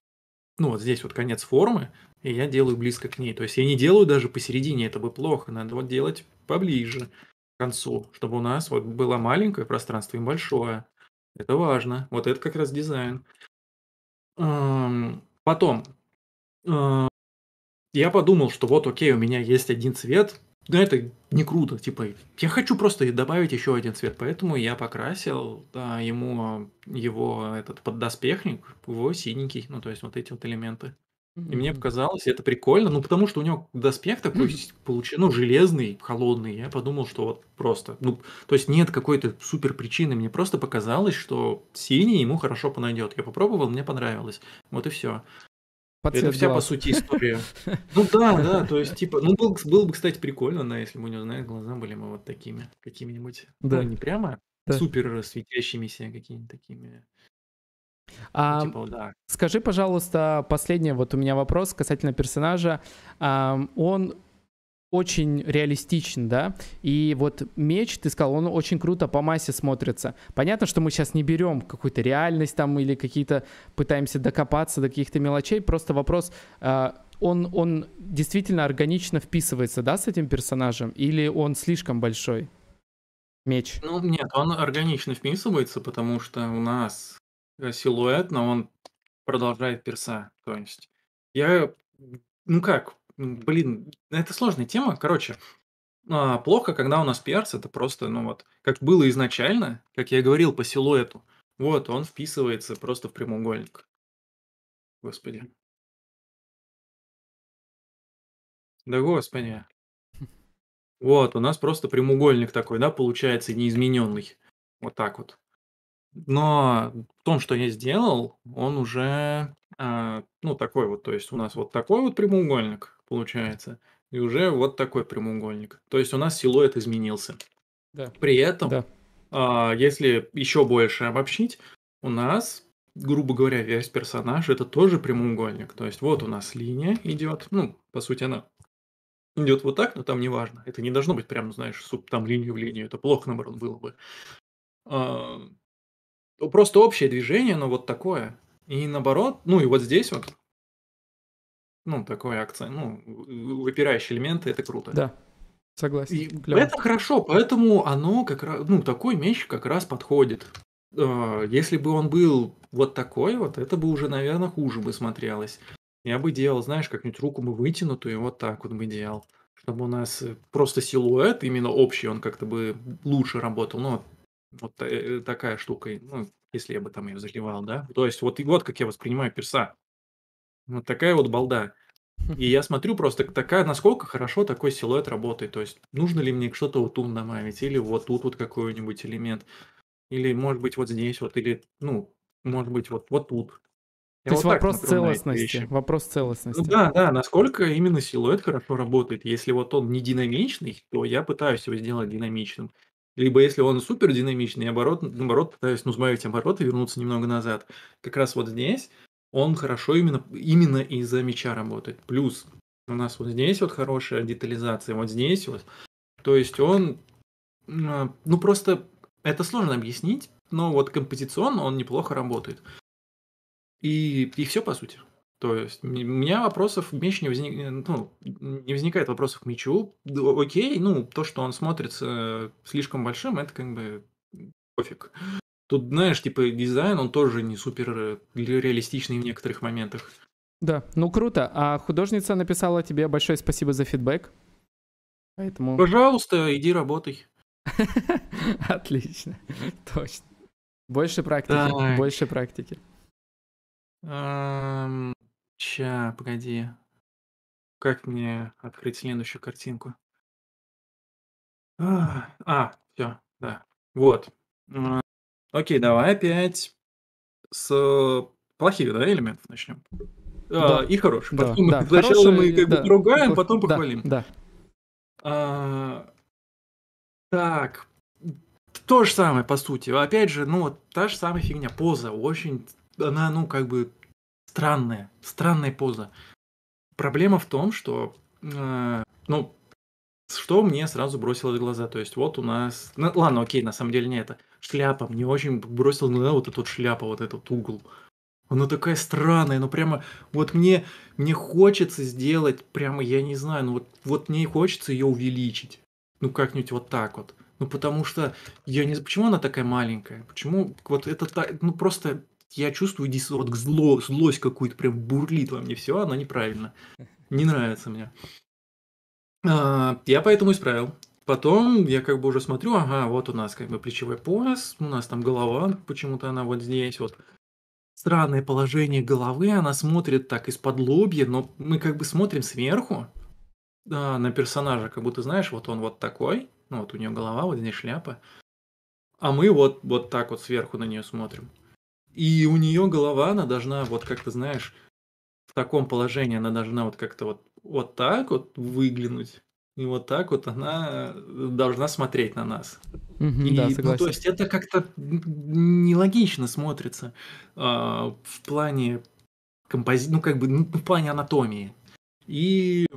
ну вот здесь вот конец формы, и я делаю близко к ней. То есть я не делаю даже посередине, это бы плохо, надо вот делать поближе к концу, чтобы у нас вот было маленькое пространство и большое. Это важно. Вот это как раз дизайн. Потом, а, я подумал, что вот окей, у меня есть один цвет, но это не круто, типа, я хочу просто добавить еще один цвет, поэтому я покрасил да, ему а, его этот поддоспехник, его синенький, ну то есть вот эти вот элементы. И мне показалось, это прикольно, ну потому что у него доспех такой получил, ну железный, холодный. Я подумал, что вот просто, ну то есть нет какой-то супер причины. Мне просто показалось, что синий ему хорошо подойдет. Я попробовал, мне понравилось. Вот и все. Это вся по сути история. Ну да, да, то есть типа, ну был было бы, кстати, прикольно, да, если бы у него, знаешь, глаза были мы вот такими, какими-нибудь, ну, да. ну не прямо, да. супер светящимися какими-нибудь такими а, типа, да. Скажи, пожалуйста, последний вот у меня вопрос касательно персонажа. А, он очень реалистичен, да, и вот меч, ты сказал, он очень круто по массе смотрится. Понятно, что мы сейчас не берем какую-то реальность там или какие-то, пытаемся докопаться до каких-то мелочей, просто вопрос, э, он, он действительно органично вписывается, да, с этим персонажем, или он слишком большой? Меч. Ну, нет, он органично вписывается, потому что у нас Э, силуэт, но он продолжает перса. То есть я, ну как, блин, это сложная тема. Короче, а, плохо, когда у нас перс, это просто, ну вот, как было изначально, как я говорил по силуэту, вот, он вписывается просто в прямоугольник. Господи. Да господи. Хм. Вот, у нас просто прямоугольник такой, да, получается, неизмененный. Вот так вот. Но в том, что я сделал, он уже, э, ну, такой вот, то есть у нас вот такой вот прямоугольник получается, и уже вот такой прямоугольник. То есть у нас силуэт изменился. Да. При этом, да. э, если еще больше обобщить, у нас, грубо говоря, весь персонаж это тоже прямоугольник. То есть вот у нас линия идет, ну, по сути, она идет вот так, но там не важно. Это не должно быть прям, знаешь, суп там линию в линию. Это плохо, наоборот, было бы. А, просто общее движение, но вот такое. И наоборот, ну и вот здесь вот, ну, такой акцент, ну, выпирающие элементы, это круто. Да, согласен. И это хорошо, поэтому оно как раз, ну, такой меч как раз подходит. А, если бы он был вот такой вот, это бы уже, наверное, хуже бы смотрелось. Я бы делал, знаешь, как-нибудь руку бы вытянутую, и вот так вот бы делал. Чтобы у нас просто силуэт, именно общий, он как-то бы лучше работал. Но ну, вот э, такая штука, ну, если я бы там ее заливал, да. То есть вот, вот как я воспринимаю перса. Вот такая вот балда. И я смотрю просто, такая, насколько хорошо такой силуэт работает. То есть нужно ли мне что-то вот тут добавить, или вот тут вот какой-нибудь элемент, или может быть вот здесь вот, или, ну, может быть вот, вот тут. Я То вот есть вопрос целостности. Вопрос ну целостности. Ну, да, да, насколько именно силуэт хорошо работает. Если вот он не динамичный, то я пытаюсь его сделать динамичным. Либо если он супер динамичный, оборот, наоборот, пытаюсь ну, сбавить обороты, вернуться немного назад. Как раз вот здесь он хорошо именно, именно из-за мяча работает. Плюс у нас вот здесь вот хорошая детализация, вот здесь вот. То есть он, а, ну просто это сложно объяснить, но вот композиционно он неплохо работает. И, и все по сути. То есть у меня вопросов меч не, возник, э, ну, не возникает вопросов к мечу. Окей, ну то, что он смотрится слишком большим, это как бы пофиг. Тут, знаешь, типа дизайн, он тоже не супер э, реалистичный в некоторых моментах. Да, ну круто. А художница написала тебе большое спасибо за фидбэк. Поэтому... Пожалуйста, иди работай. Отлично, точно. Больше практики, больше практики. Ча, погоди. Как мне открыть следующую картинку? А, а, всё, да. Вот. окей, давай опять с, э, плохих, да, элементов начнем? А, и хороших. да, Потом мы да, сначала мы как бы да, поругаем, плохо, потом да, похвалим. да. А, так, то же самое, по сути. Опять же, ну, та же самая фигня. Поза очень, она, ну, как бы странная, странная поза. Проблема в том, что, э, ну, что мне сразу бросилось в глаза. То есть вот у нас... Ну, ладно, окей, на самом деле не это. Шляпа. Мне очень бросил на вот эту вот шляпа, вот этот угол. Она такая странная, ну прямо вот мне, мне хочется сделать, прямо я не знаю, ну вот, вот мне хочется ее увеличить. Ну как-нибудь вот так вот. Ну потому что я не... знаю, Почему она такая маленькая? Почему вот это так... Ну просто я чувствую здесь вот зло, злость какую-то прям бурлит во мне все, она неправильно. Не нравится мне. А, я поэтому исправил. Потом я как бы уже смотрю, ага, вот у нас как бы плечевой пояс, у нас там голова, почему-то она вот здесь вот. Странное положение головы, она смотрит так из-под лобья, но мы как бы смотрим сверху да, на персонажа, как будто, знаешь, вот он вот такой, ну вот у нее голова, вот здесь шляпа, а мы вот, вот так вот сверху на нее смотрим. И у нее голова, она должна вот как-то, знаешь, в таком положении она должна вот как-то вот, вот так вот выглянуть. И вот так вот она э, должна смотреть на нас. Угу, и, да, согласен. Ну, то есть это как-то нелогично смотрится э, в плане компози... ну как бы ну, в плане анатомии. И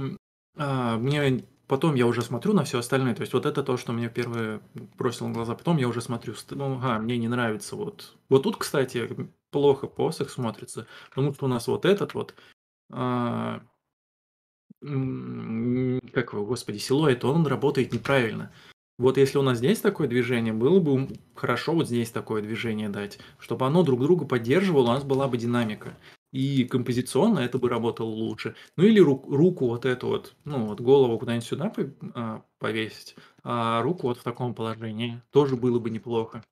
э, мне потом я уже смотрю на все остальное. То есть вот это то, что мне первое бросило в глаза. Потом я уже смотрю, ну, ага, мне не нравится вот. Вот тут, кстати, плохо посох смотрится, потому что у нас вот этот вот, а, как его, господи, силуэт, он работает неправильно. Вот если у нас здесь такое движение, было бы хорошо вот здесь такое движение дать, чтобы оно друг друга поддерживало, у нас была бы динамика и композиционно это бы работало лучше. Ну или ру- руку вот эту вот, ну вот голову куда-нибудь сюда по- а, повесить, а руку вот в таком положении тоже было бы неплохо.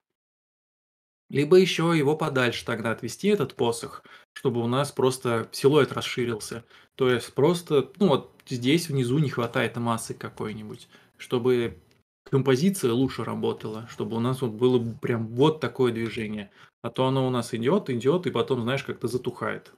Либо еще его подальше тогда отвести, этот посох, чтобы у нас просто силуэт расширился. То есть просто, ну вот здесь внизу не хватает массы какой-нибудь, чтобы композиция лучше работала, чтобы у нас вот было прям вот такое движение. А то оно у нас идет, идет, и потом, знаешь, как-то затухает.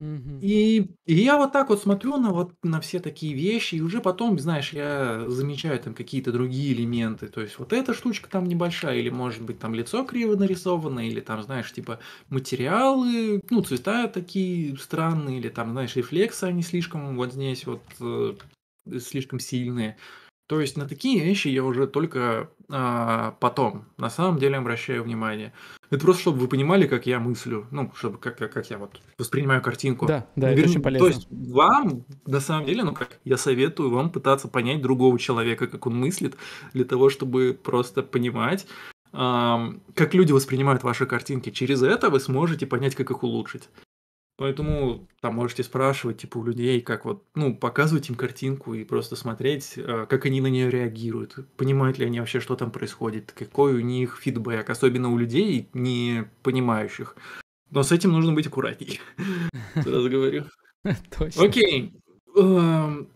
Мгм. И, и я вот так вот смотрю на вот на все такие вещи, и уже потом, знаешь, я замечаю там какие-то другие элементы. То есть вот эта штучка там небольшая, или может быть там лицо криво нарисовано, или там, знаешь, типа материалы, ну, цвета такие странные, или там, знаешь, рефлексы они слишком вот здесь вот э, слишком сильные. То есть на такие вещи я уже только а, потом на самом деле обращаю внимание. Это просто, чтобы вы понимали, как я мыслю, ну, чтобы как, как, как я вот воспринимаю картинку. Да, да, Навер... это очень полезно. То есть вам, на самом деле, ну, как я советую вам пытаться понять другого человека, как он мыслит, для того, чтобы просто понимать, а, как люди воспринимают ваши картинки. Через это вы сможете понять, как их улучшить. Поэтому там можете спрашивать, типа, у людей, как вот, ну, показывать им картинку и просто смотреть, а, как они на нее реагируют, понимают ли они вообще, что там происходит, какой у них фидбэк, особенно у людей, не понимающих. Но с этим нужно быть аккуратней, сразу говорю. Окей. Эм,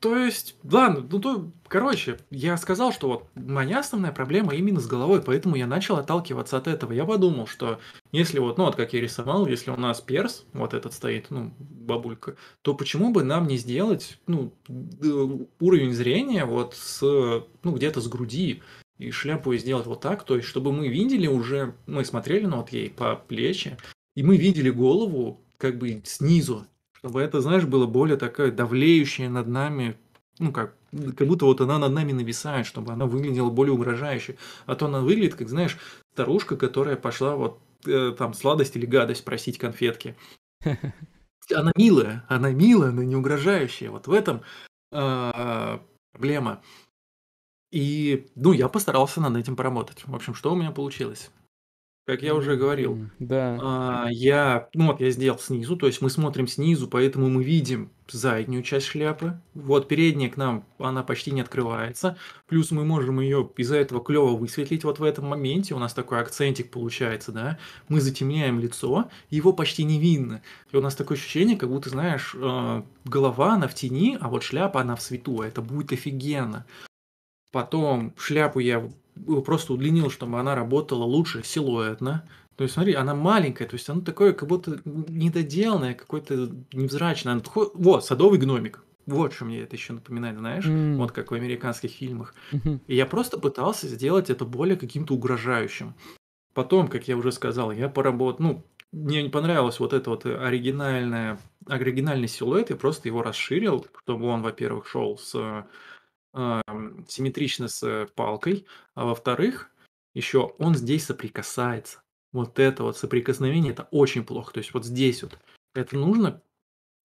то есть, ладно, ну то, короче, я сказал, что вот моя основная проблема именно с головой, поэтому я начал отталкиваться от этого. Я подумал, что если вот, ну вот как я рисовал, если у нас перс, вот этот стоит, ну, бабулька, то почему бы нам не сделать, ну, э, уровень зрения вот с, ну, где-то с груди, и шляпу сделать вот так, то есть, чтобы мы видели уже, мы смотрели, ну, вот ей по плечи, и мы видели голову как бы снизу, чтобы это, знаешь, было более такое давлеющее над нами, ну как, как будто вот она над нами нависает, чтобы она выглядела более угрожающе. А то она выглядит, как, знаешь, старушка, которая пошла вот э, там сладость или гадость просить конфетки. Она милая, она милая, но не угрожающая. Вот в этом э, проблема. И, ну, я постарался над этим поработать. В общем, что у меня получилось? Как я уже говорил, да. а, я, ну вот я сделал снизу, то есть мы смотрим снизу, поэтому мы видим заднюю часть шляпы. Вот передняя к нам, она почти не открывается. Плюс мы можем ее из-за этого клево высветлить вот в этом моменте. У нас такой акцентик получается, да. Мы затемняем лицо, его почти не видно. И у нас такое ощущение, как будто, знаешь, а, голова, она в тени, а вот шляпа, она в свету. Это будет офигенно. Потом шляпу я просто удлинил, чтобы она работала лучше силуэтно. То есть, смотри, она маленькая, то есть она такое, как будто недоделанное, какое-то невзрачное. Вот, садовый гномик. Вот что мне это еще напоминает, знаешь, mm. вот как в американских фильмах. Mm-hmm. И я просто пытался сделать это более каким-то угрожающим. Потом, как я уже сказал, я поработал, ну, мне не понравилось вот это вот оригинальное, оригинальный силуэт, я просто его расширил, чтобы он, во-первых, шел с а, симметрично с палкой, а во-вторых, еще он здесь соприкасается. Вот это вот соприкосновение, это очень плохо. То есть вот здесь вот это нужно,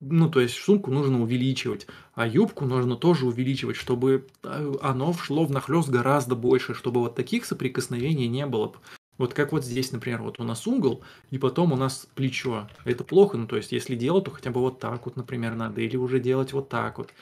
ну то есть сумку нужно увеличивать, а юбку нужно тоже увеличивать, чтобы а, оно шло в нахлест гораздо больше, чтобы вот таких соприкосновений не было. Вот как вот здесь, например, вот у нас угол, и потом у нас плечо. Это плохо, ну то есть если делать, то хотя бы вот так вот, например, надо, или уже делать вот так вот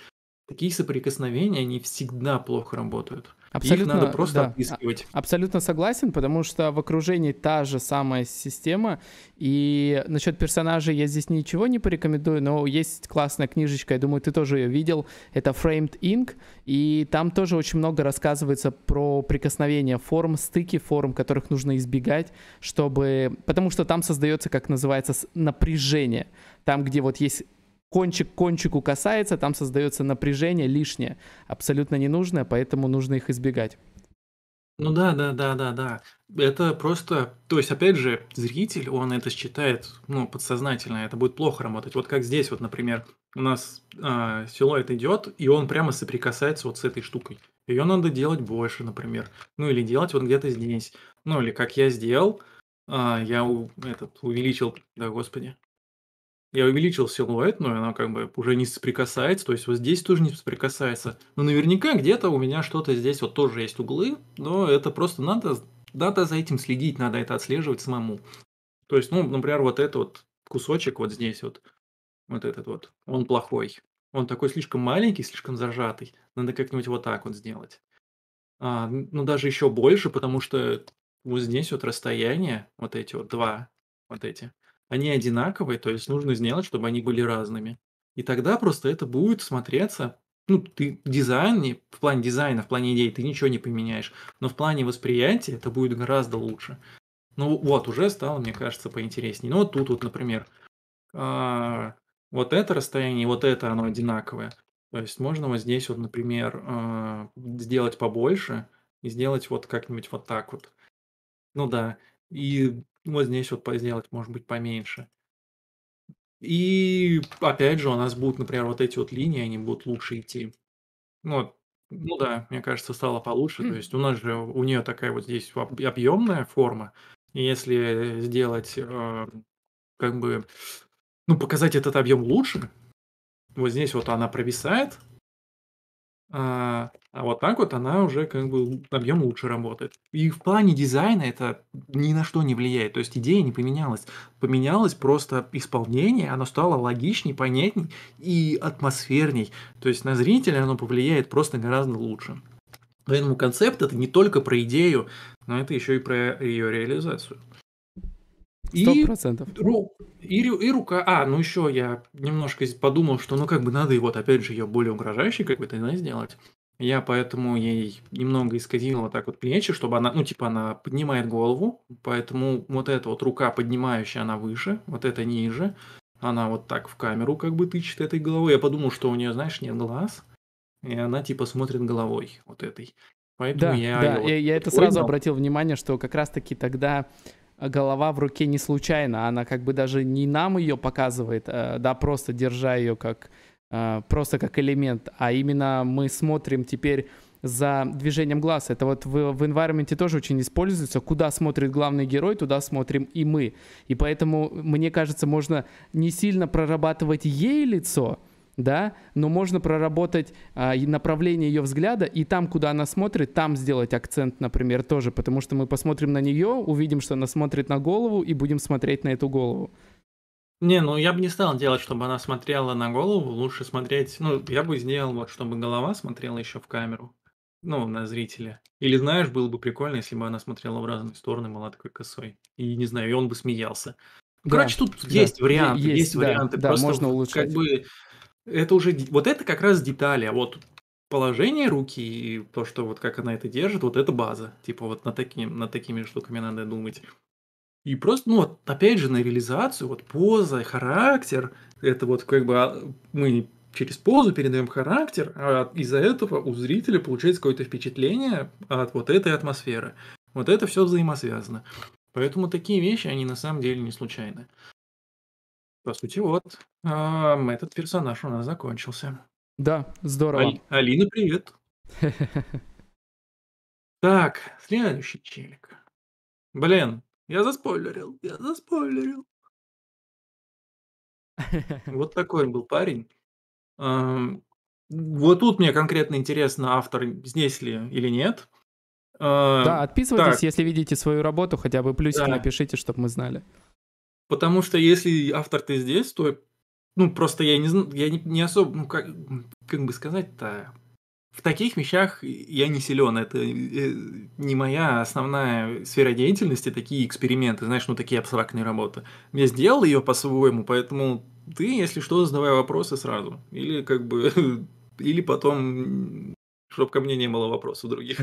такие соприкосновения, они всегда плохо работают. Абсолютно, Их надо просто да, отыскивать. А, абсолютно согласен, потому что в окружении та же самая система. И насчет персонажей я здесь ничего не порекомендую, но есть классная книжечка, я думаю, ты тоже ее видел. Это Framed Inc. И там тоже очень много рассказывается про прикосновение форм, стыки форм, которых нужно избегать, чтобы... Потому что там создается, как называется, напряжение. Там, где вот есть кончик кончику касается, там создается напряжение лишнее, абсолютно ненужное, поэтому нужно их избегать. Ну да, да, да, да, да. Это просто, то есть, опять же, зритель, он это считает, ну, подсознательно, это будет плохо работать. Вот как здесь, вот, например, у нас э, силуэт идет, и он прямо соприкасается вот с этой штукой. Ее надо делать больше, например. Ну, или делать вот где-то здесь. Ну, или как я сделал, э, я у, этот, увеличил, да, господи, я увеличил силуэт, но она как бы уже не соприкасается, то есть вот здесь тоже не соприкасается. Но наверняка где-то у меня что-то здесь вот тоже есть углы, но это просто надо, надо за этим следить, надо это отслеживать самому. То есть, ну, например, вот этот вот кусочек вот здесь вот, вот этот вот, он плохой. Он такой слишком маленький, слишком зажатый. Надо как-нибудь вот так вот сделать. А, ну, даже еще больше, потому что вот здесь вот расстояние, вот эти вот два, вот эти, они одинаковые, то есть нужно сделать, чтобы они были разными. И тогда просто это будет смотреться. Ну, ты дизайн, не в плане дизайна, в плане идей ты ничего не поменяешь, но в плане восприятия это будет гораздо лучше. Ну вот, уже стало, мне кажется, поинтереснее. Ну вот тут вот, например, а, вот это расстояние, вот это оно одинаковое. То есть можно вот здесь вот, например, а, сделать побольше и сделать вот как-нибудь вот так вот. Ну да, и вот здесь вот сделать, может быть, поменьше. И опять же, у нас будут, например, вот эти вот линии, они будут лучше идти. Ну, ну да, мне кажется, стало получше. То хм. есть у нас же у нее такая вот здесь объемная форма. И если сделать, э, как бы, ну, показать этот объем лучше, вот здесь вот она провисает, а, а вот так вот она уже как бы объем лучше работает. И в плане дизайна это ни на что не влияет. То есть идея не поменялась. Поменялось просто исполнение, оно стало логичней, понятней и атмосферней. То есть на зрителя оно повлияет просто гораздо лучше. Поэтому концепт это не только про идею, но это еще и про ее реализацию. Сто процентов. И, ру, и, и рука... А, ну еще я немножко подумал, что ну как бы надо и вот опять же, ее более угрожающей какой-то, знаешь, сделать. Я поэтому ей немного исказил вот так вот плечи, чтобы она, ну, типа, она поднимает голову, поэтому вот эта вот рука поднимающая, она выше, вот эта ниже. Она вот так в камеру как бы тычет этой головой. Я подумал, что у нее, знаешь, нет глаз, и она, типа, смотрит головой вот этой. Поэтому да, я... Да, я, вот я это сразу обратил внимание, что как раз-таки тогда а голова в руке не случайно, она как бы даже не нам ее показывает, э, да, просто держа ее как э, просто как элемент, а именно мы смотрим теперь за движением глаз. Это вот в, в environment тоже очень используется. Куда смотрит главный герой, туда смотрим и мы. И поэтому, мне кажется, можно не сильно прорабатывать ей лицо, да, но можно проработать а, направление ее взгляда, и там, куда она смотрит, там сделать акцент, например, тоже, потому что мы посмотрим на нее, увидим, что она смотрит на голову, и будем смотреть на эту голову. Не, ну я бы не стал делать, чтобы она смотрела на голову, лучше смотреть, ну, я бы сделал вот, чтобы голова смотрела еще в камеру, ну, на зрителя. Или, знаешь, было бы прикольно, если бы она смотрела в разные стороны, была такой косой, и, не знаю, и он бы смеялся. Короче, да, тут да, есть варианты, есть, есть варианты. Да, просто можно улучшать. Как бы это уже, вот это как раз детали, а вот положение руки и то, что вот как она это держит, вот это база. Типа вот на такими, над такими штуками надо думать. И просто, ну вот, опять же, на реализацию, вот поза, характер, это вот как бы а, мы через позу передаем характер, а из-за этого у зрителя получается какое-то впечатление от вот этой атмосферы. Вот это все взаимосвязано. Поэтому такие вещи, они на самом деле не случайны. По сути, вот эм, этот персонаж у нас закончился. Да, здорово. Али- Алина, привет. Так, следующий челик. Блин, я заспойлерил, я заспойлерил. Вот такой был парень. Вот тут мне конкретно интересно, автор здесь ли или нет. Да, отписывайтесь, Так, если видите свою работу, хотя бы плюсик да. напишите, чтобы мы знали. Потому что если автор ты здесь, то ну просто я не я не, не особо, ну как, как бы сказать-то, в таких вещах я не силен, это э, не моя основная сфера деятельности, такие эксперименты, знаешь, ну такие абстрактные работы. Я сделал ее по-своему, поэтому ты, если что, задавай вопросы сразу. Или как бы, или потом, чтобы ко мне не было вопросов других.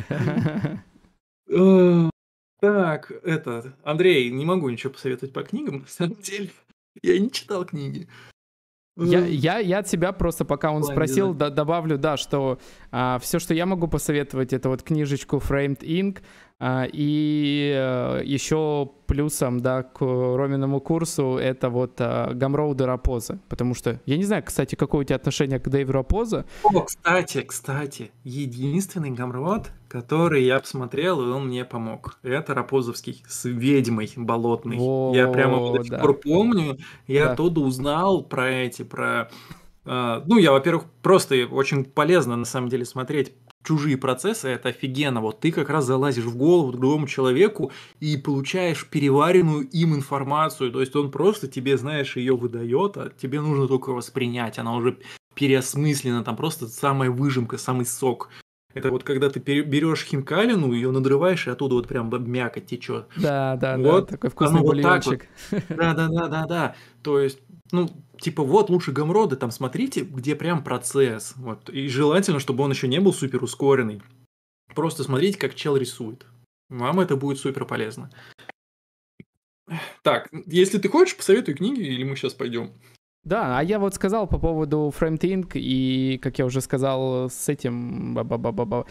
Так, это, Андрей, не могу ничего посоветовать по книгам, на самом деле. Я не читал книги. Я, я, я от себя просто, пока он спросил, да. добавлю, да, что а, все, что я могу посоветовать, это вот книжечку Framed Inc. А, и э, еще плюсом, да, к Роминому курсу это вот а, Гамроуды Рапоза, потому что, я не знаю, кстати, какое у тебя отношение к Дэйву Рапоза. О, кстати, кстати, единственный Гамрод, который я посмотрел, и он мне помог. Это Рапозовский с ведьмой болотной. О, я прямо вот до сих да. пор помню, я да. оттуда узнал про эти, про а, ну, я, во-первых, просто очень полезно, на самом деле, смотреть чужие процессы, это офигенно. Вот ты как раз залазишь в голову другому человеку и получаешь переваренную им информацию. То есть он просто тебе, знаешь, ее выдает, а тебе нужно только воспринять. Она уже переосмыслена, там просто самая выжимка, самый сок. Это вот когда ты берешь хинкалину, ее надрываешь, и оттуда вот прям мякоть течет. Да, да, вот. да, такой вкусный бульончик. Вот так вот. Да, да, да, да, да. То есть ну, типа, вот, лучше гамроды, там, смотрите, где прям процесс. Вот. И желательно, чтобы он еще не был супер ускоренный. Просто смотрите, как чел рисует. Вам это будет супер полезно. Так, если ты хочешь, посоветуй книги, или мы сейчас пойдем. Да, а я вот сказал по поводу FrameThink и, как я уже сказал, с этим... Ба -ба -ба -ба -ба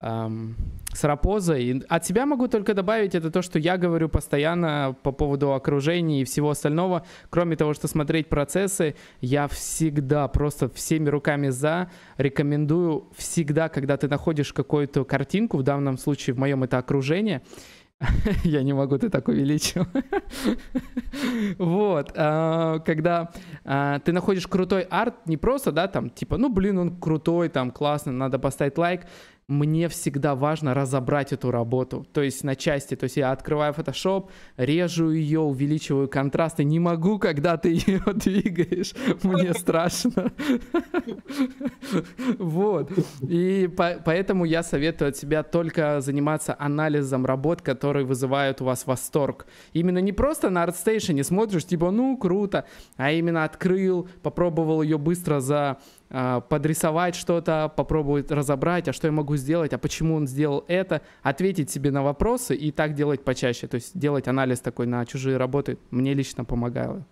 эм, Сарапоза. И от себя могу только добавить, это то, что я говорю постоянно по поводу окружения и всего остального. Кроме того, что смотреть процессы, я всегда просто всеми руками за. Рекомендую всегда, когда ты находишь какую-то картинку, в данном случае в моем это окружение, я не могу, ты так увеличил. вот, а, когда а, ты находишь крутой арт, не просто, да, там, типа, ну, блин, он крутой, там, классно, надо поставить лайк мне всегда важно разобрать эту работу, то есть на части. То есть я открываю Photoshop, режу ее, увеличиваю контрасты. Не могу, когда ты ее двигаешь, мне страшно. Вот. И поэтому я советую от себя только заниматься анализом работ, которые вызывают у вас восторг. Именно не просто на ArtStation смотришь, типа, ну, круто, а именно открыл, попробовал ее быстро за а, подрисовать что-то, попробовать разобрать, а что я могу сделать, а почему он сделал это, ответить себе на вопросы и так делать почаще. То есть делать анализ такой на чужие работы мне лично помогало.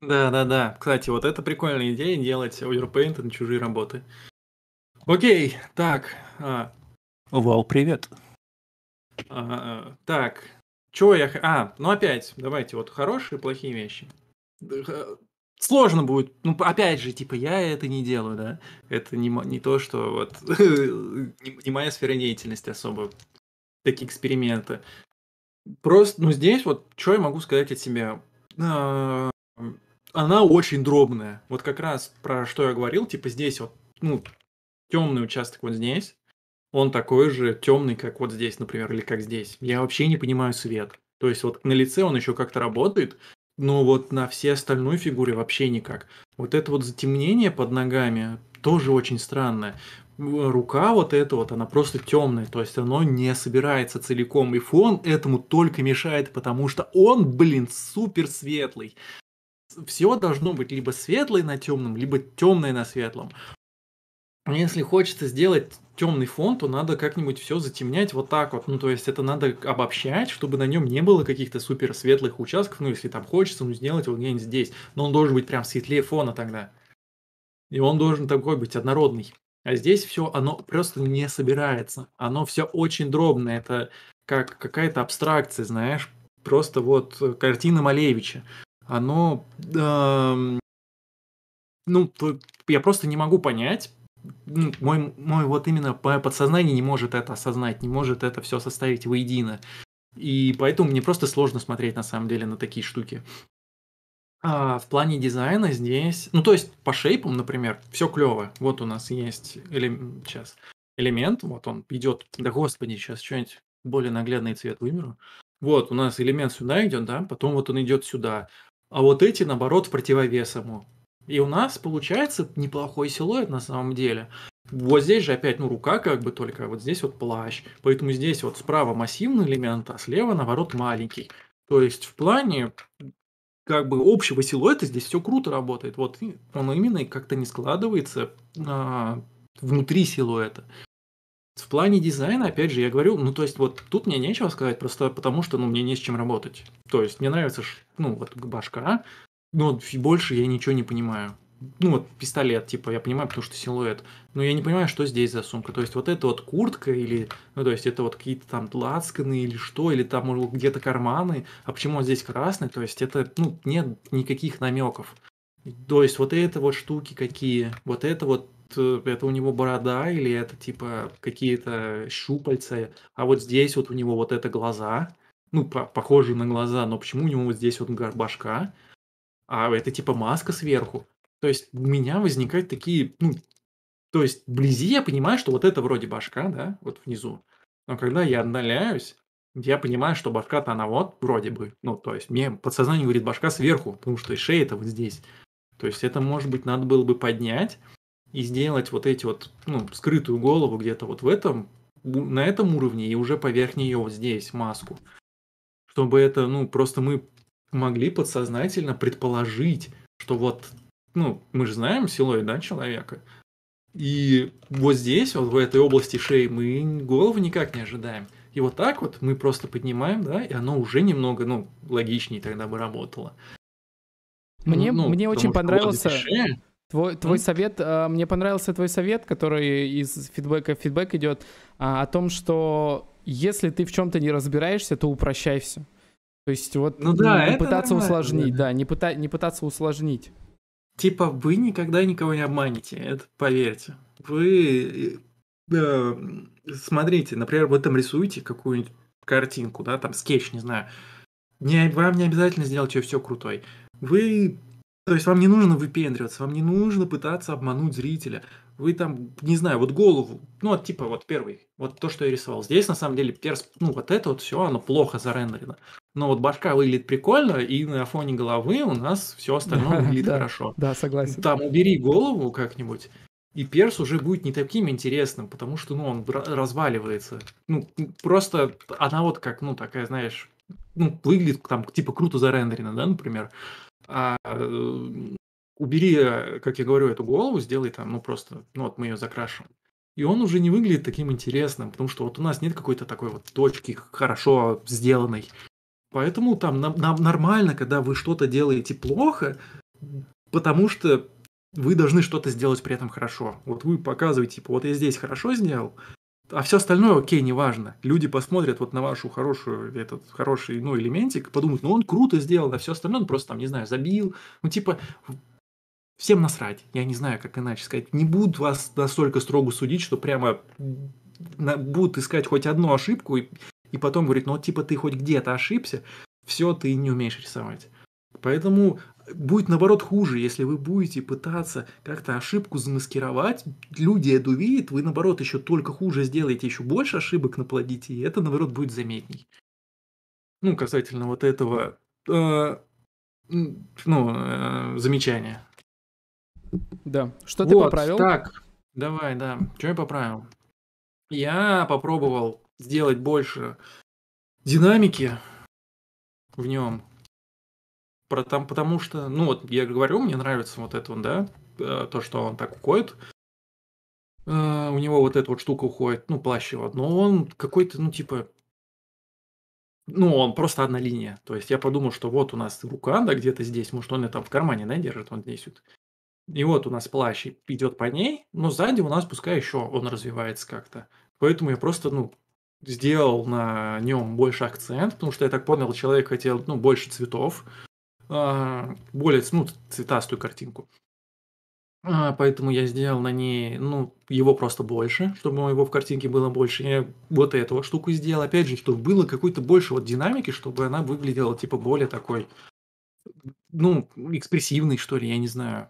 Да, да, да. Кстати, вот это прикольная идея делать оверпейнты на чужие работы. Окей, так. А... Вал, привет. А, так, чего я... А, ну опять, давайте, вот хорошие и плохие вещи сложно будет. Ну, опять же, типа, я это не делаю, да. Это не, не то, что вот... не, не моя сфера деятельности особо. Такие эксперименты. Просто, ну, здесь вот, что я могу сказать о себе? А, она очень дробная. Вот как раз про что я говорил, типа, здесь вот, ну, темный участок вот здесь, он такой же темный, как вот здесь, например, или как здесь. Я вообще не понимаю свет. То есть вот на лице он еще как-то работает, но вот на все остальной фигуре вообще никак. Вот это вот затемнение под ногами тоже очень странное. Рука вот эта вот, она просто темная, то есть оно не собирается целиком, и фон этому только мешает, потому что он, блин, супер светлый. Все должно быть либо светлое на темном, либо темное на светлом если хочется сделать темный фон, то надо как-нибудь все затемнять вот так вот. Ну, то есть это надо обобщать, чтобы на нем не было каких-то супер светлых участков. Ну, если там хочется, ну, сделать его где-нибудь здесь. Но он должен быть прям светлее фона тогда. И он должен такой быть однородный. А здесь все, оно просто не собирается. Оно все очень дробное. Это как какая-то абстракция, знаешь. Просто вот э, картина Малевича. Оно... Э, ну, я просто не могу понять, ну, мой, мой вот именно мое подсознание не может это осознать, не может это все составить воедино. И поэтому мне просто сложно смотреть на самом деле на такие штуки. А в плане дизайна здесь, ну то есть по шейпам, например, все клево. Вот у нас есть элемент, сейчас элемент, вот он идет, да господи, сейчас что-нибудь более наглядный цвет выберу. Вот у нас элемент сюда идет, да, потом вот он идет сюда. А вот эти, наоборот, в противовес ему. И у нас получается неплохой силуэт на самом деле. Вот здесь же опять, ну, рука как бы только, вот здесь вот плащ. Поэтому здесь вот справа массивный элемент, а слева, наоборот, маленький. То есть в плане как бы общего силуэта здесь все круто работает. Вот он именно как-то не складывается а, внутри силуэта. В плане дизайна, опять же, я говорю, ну, то есть, вот тут мне нечего сказать, просто потому что, ну, мне не с чем работать. То есть, мне нравится, ну, вот башка, но ну, больше я ничего не понимаю. Ну, вот пистолет, типа, я понимаю, потому что силуэт. Но я не понимаю, что здесь за сумка. То есть, вот это вот куртка или... Ну, то есть, это вот какие-то там лацканы или что, или там где-то карманы. А почему он здесь красный? То есть, это, ну, нет никаких намеков. То есть, вот это вот штуки какие. Вот это вот э, это у него борода или это типа какие-то щупальца, а вот здесь вот у него вот это глаза, ну, по похожие на глаза, но почему у него вот здесь вот горбашка, а это типа маска сверху. То есть у меня возникают такие, ну, то есть вблизи я понимаю, что вот это вроде башка, да, вот внизу. Но когда я отдаляюсь, я понимаю, что башка-то она вот вроде бы. Ну, то есть мне подсознание говорит башка сверху, потому что и шея-то вот здесь. То есть это, может быть, надо было бы поднять и сделать вот эти вот, ну, скрытую голову где-то вот в этом, на этом уровне и уже поверх нее вот здесь маску. Чтобы это, ну, просто мы могли подсознательно предположить, что вот, ну, мы же знаем силой, да, человека. И вот здесь, вот в этой области шеи, мы голову никак не ожидаем. И вот так вот мы просто поднимаем, да, и оно уже немного, ну, логичнее тогда бы работало. Мне, ну, мне очень понравился... Твой, твой mm совет, э, мне понравился твой совет, который из фидбэка фидбэк идет, э, а, о том, что если ты в чем-то не разбираешься, то упрощай все. То есть вот ну, да, не, пытаться нормально. усложнить, да, не, пыта, не пытаться усложнить. Типа вы никогда никого не обманете, это поверьте. Вы э, смотрите, например, вы там рисуете какую-нибудь картинку, да, там скетч, не знаю. Не, вам не обязательно сделать ее все крутой. Вы то есть вам не нужно выпендриваться, вам не нужно пытаться обмануть зрителя. Вы там, не знаю, вот голову, ну, вот типа вот первый, вот то, что я рисовал. Здесь, на самом деле, перс, ну, вот это вот все, оно плохо зарендерено но вот башка выглядит прикольно, и на фоне головы у нас все остальное да, выглядит да, хорошо. Да, согласен. Там убери голову как-нибудь, и перс уже будет не таким интересным, потому что, ну, он разваливается. Ну, просто она вот как, ну, такая, знаешь, ну, выглядит там, типа, круто зарендерена, да, например. А э, убери, как я говорю, эту голову, сделай там, ну, просто, ну, вот мы ее закрашиваем И он уже не выглядит таким интересным, потому что вот у нас нет какой-то такой вот точки хорошо сделанной. Поэтому там нам, нам нормально, когда вы что-то делаете плохо, потому что вы должны что-то сделать при этом хорошо. Вот вы показываете, типа, вот я здесь хорошо сделал, а все остальное, окей, неважно. Люди посмотрят вот на вашу хорошую, этот хороший, ну, элементик, подумают, ну, он круто сделал, а все остальное он просто там, не знаю, забил. Ну, типа, всем насрать. Я не знаю, как иначе сказать. Не будут вас настолько строго судить, что прямо будут искать хоть одну ошибку и, и потом говорит, ну, типа, ты хоть где-то ошибся, все, ты не умеешь рисовать. Поэтому будет, наоборот, хуже, если вы будете пытаться как-то ошибку замаскировать, люди это увидят, вы, наоборот, еще только хуже сделаете, еще больше ошибок наплодите, и это, наоборот, будет заметней. Ну, касательно вот этого, э, ну, э, замечания. Да, что вот, ты поправил? так, давай, да, что я поправил? Я попробовал сделать больше динамики в нем. Про, там, потому что, ну вот я говорю, мне нравится вот это да, э, то, что он так уходит. Э, у него вот эта вот штука уходит, ну, плащ его, но он какой-то, ну, типа, ну, он просто одна линия. То есть я подумал, что вот у нас рука, да, где-то здесь, может, он ее там в кармане, да, держит, он здесь вот. И вот у нас плащ идет по ней, но сзади у нас пускай еще он развивается как-то. Поэтому я просто, ну, сделал на нем больше акцент, потому что, я так понял, человек хотел ну, больше цветов, а, более ну, цветастую картинку. А, поэтому я сделал на ней, ну, его просто больше, чтобы его в картинке было больше. Я вот эту штуку сделал, опять же, чтобы было какой-то больше вот динамики, чтобы она выглядела, типа, более такой, ну, экспрессивной, что ли, я не знаю.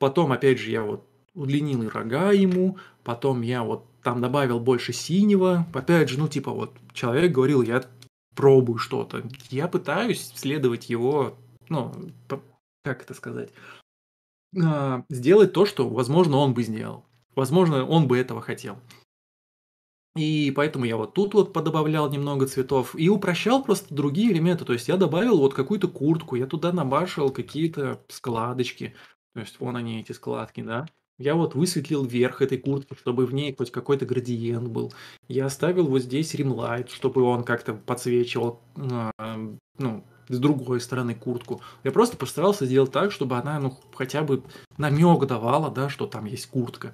Потом, опять же, я вот удлинил и рога ему, потом я вот там добавил больше синего. Опять же, ну, типа, вот человек говорил, я пробую что-то. Я пытаюсь следовать его, ну, как это сказать, а, сделать то, что, возможно, он бы сделал. Возможно, он бы этого хотел. И поэтому я вот тут вот подобавлял немного цветов и упрощал просто другие элементы. То есть я добавил вот какую-то куртку, я туда набашил какие-то складочки. То есть вон они эти складки, да. Я вот высветлил верх этой куртки, чтобы в ней хоть какой-то градиент был. Я оставил вот здесь ремлайт, чтобы он как-то подсвечивал, а, ну, с другой стороны куртку. Я просто постарался сделать так, чтобы она, ну, хотя бы намек давала, да, что там есть куртка.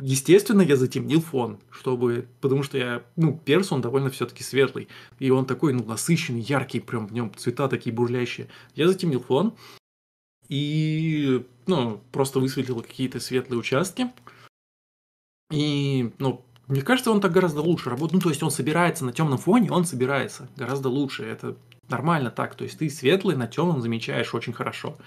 Естественно, я затемнил фон, чтобы, потому что я, ну, перс, он довольно все-таки светлый, и он такой, ну, насыщенный, яркий, прям в нем цвета такие бурлящие. Я затемнил фон, и ну, просто высветил какие-то светлые участки. И, ну, мне кажется, он так гораздо лучше работает. Ну, то есть он собирается на темном фоне, он собирается гораздо лучше. Это нормально так. То есть ты светлый на темном замечаешь очень хорошо.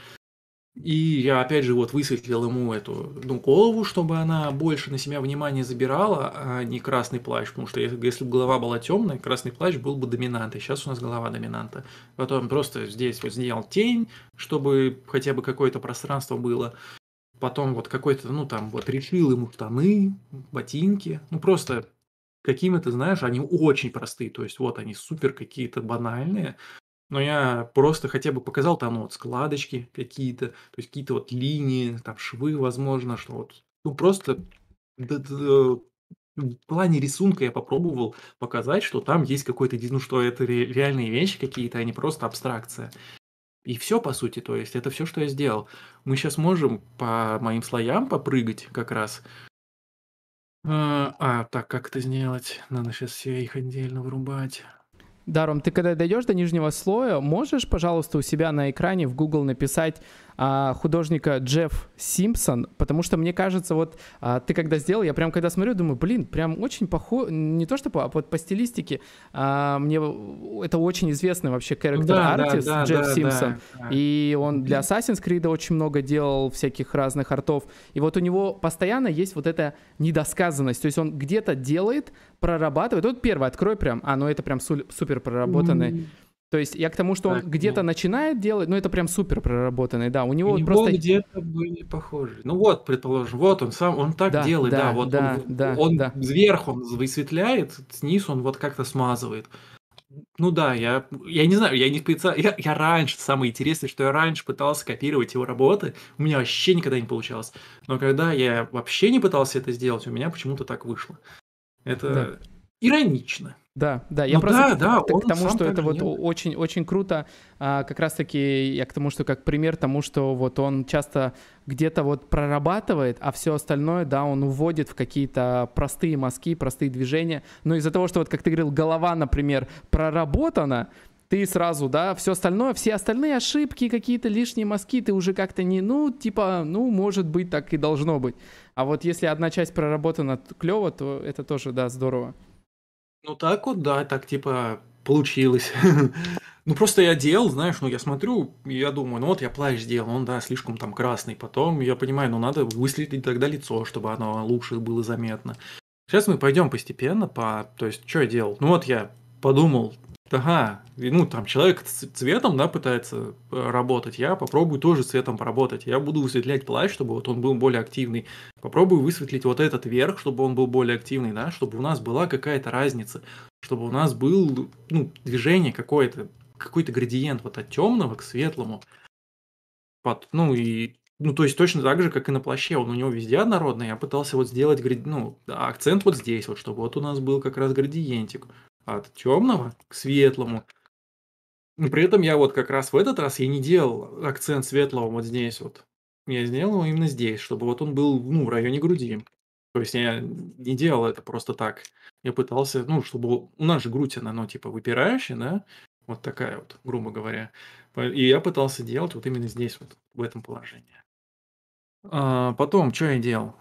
И я опять же вот высветлил ему эту ну, голову, чтобы она больше на себя внимание забирала, а не красный плащ. Потому что если, бы голова была темная, красный плащ был бы доминантой. Сейчас у нас голова доминанта. Потом просто здесь вот сделал тень, чтобы хотя бы какое-то пространство было. Потом вот какой-то, ну там вот решил ему штаны, ботинки. Ну просто какими ты знаешь, они очень простые. То есть вот они супер какие-то банальные, но я просто хотя бы показал там вот складочки какие-то, то есть какие-то вот линии, там швы, возможно, что вот. Ну просто ну, в плане рисунка я попробовал показать, что там есть какой-то, ну что это реальные вещи какие-то, а не просто абстракция. И все, по сути, то есть это все, что я сделал. Мы сейчас можем по моим слоям попрыгать как раз. А, а так, как это сделать? Надо сейчас все их отдельно вырубать. Даром, ты когда дойдешь до нижнего слоя, можешь, пожалуйста, у себя на экране в Google написать а, художника Джефф Симпсон, потому что мне кажется, вот а, ты когда сделал, я прям когда смотрю, думаю, блин, прям очень похоже, не то что по, а вот по стилистике, а, мне это очень известный вообще характер-артист да, да, Джефф да, Симпсон, да, да. и он для Assassin's Creed очень много делал всяких разных артов, и вот у него постоянно есть вот эта недосказанность, то есть он где-то делает, прорабатывает, вот первое, открой прям, а, ну это прям супер проработанный то есть я к тому, что так, он где-то ну. начинает делать, но ну, это прям супер проработанный, да. У него, у него просто где-то были похожи. Ну вот, предположим, вот он сам, он так да, делает, да, да вот да, он, да, он да. сверху он высветляет, снизу он вот как-то смазывает. Ну да, я, я не знаю, я не пытался, я, я раньше, самое интересное, что я раньше пытался копировать его работы, у меня вообще никогда не получалось. Но когда я вообще не пытался это сделать, у меня почему-то так вышло. Это да. иронично. Да, да, я ну просто да, к, да, к, к тому, что это вот очень-очень круто, а, как раз-таки я к тому, что как пример тому, что вот он часто где-то вот прорабатывает, а все остальное, да, он уводит в какие-то простые мазки, простые движения, но из-за того, что вот, как ты говорил, голова, например, проработана, ты сразу, да, все остальное, все остальные ошибки, какие-то лишние мазки, ты уже как-то не, ну, типа, ну, может быть, так и должно быть. А вот если одна часть проработана клево, то это тоже, да, здорово. Ну так вот, да, так типа получилось. Ну, просто я делал, знаешь, ну, я смотрю, я думаю, ну, вот я плащ сделал, он, да, слишком там красный. Потом я понимаю, ну, надо высветлить тогда лицо, чтобы оно лучше было заметно. Сейчас мы пойдем постепенно по... То есть, что я делал? Ну, вот я подумал, Ага, и, ну там человек цветом, да, пытается э, работать, я попробую тоже цветом поработать. Я буду высветлять плащ, чтобы вот он был более активный. Попробую высветлить вот этот верх, чтобы он был более активный, да, чтобы у нас была какая-то разница, чтобы у нас был, ну, движение какое-то, какой-то градиент вот от темного к светлому. Под, ну и ну, то есть точно так же, как и на плаще, он у него везде однородный, я пытался вот сделать, ну, акцент вот здесь вот, чтобы вот у нас был как раз градиентик, от темного к светлому. и при этом я вот как раз в этот раз я не делал акцент светлого вот здесь вот. Я сделал его именно здесь, чтобы вот он был ну, в районе груди. То есть я не делал это просто так. Я пытался, ну, чтобы... У нас же грудь, она, ну, типа, выпирающая, да? Вот такая вот, грубо говоря. И я пытался делать вот именно здесь вот, в этом положении. А потом, что я делал?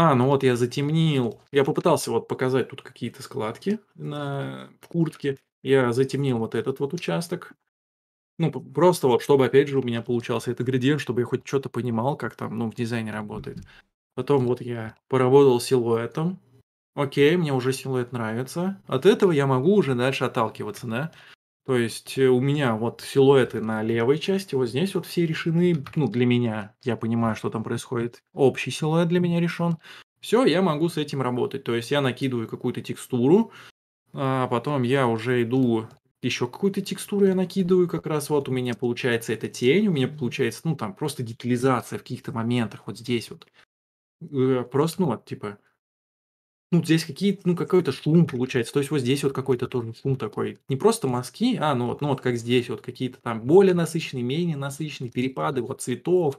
А, ну вот я затемнил. Я попытался вот показать тут какие-то складки на в куртке. Я затемнил вот этот вот участок. Ну, просто вот, чтобы, опять же, у меня получался этот градиент, чтобы я хоть что-то понимал, как там, ну, в дизайне работает. Потом вот я поработал силуэтом. Окей, мне уже силуэт нравится. От этого я могу уже дальше отталкиваться, да? То есть э, у меня вот силуэты на левой части, вот здесь вот все решены, ну, для меня, я понимаю, что там происходит, общий силуэт для меня решен. Все, я могу с этим работать. То есть я накидываю какую-то текстуру, а потом я уже иду, еще какую-то текстуру я накидываю, как раз вот у меня получается эта тень, у меня получается, ну, там просто детализация в каких-то моментах, вот здесь вот. Э, просто, ну, вот, типа, ну, здесь какие-то, ну, какой-то шум получается. То есть вот здесь вот какой-то тоже шум такой. Не просто мазки, а, ну вот, ну вот как здесь, вот какие-то там более насыщенные, менее насыщенные, перепады вот цветов.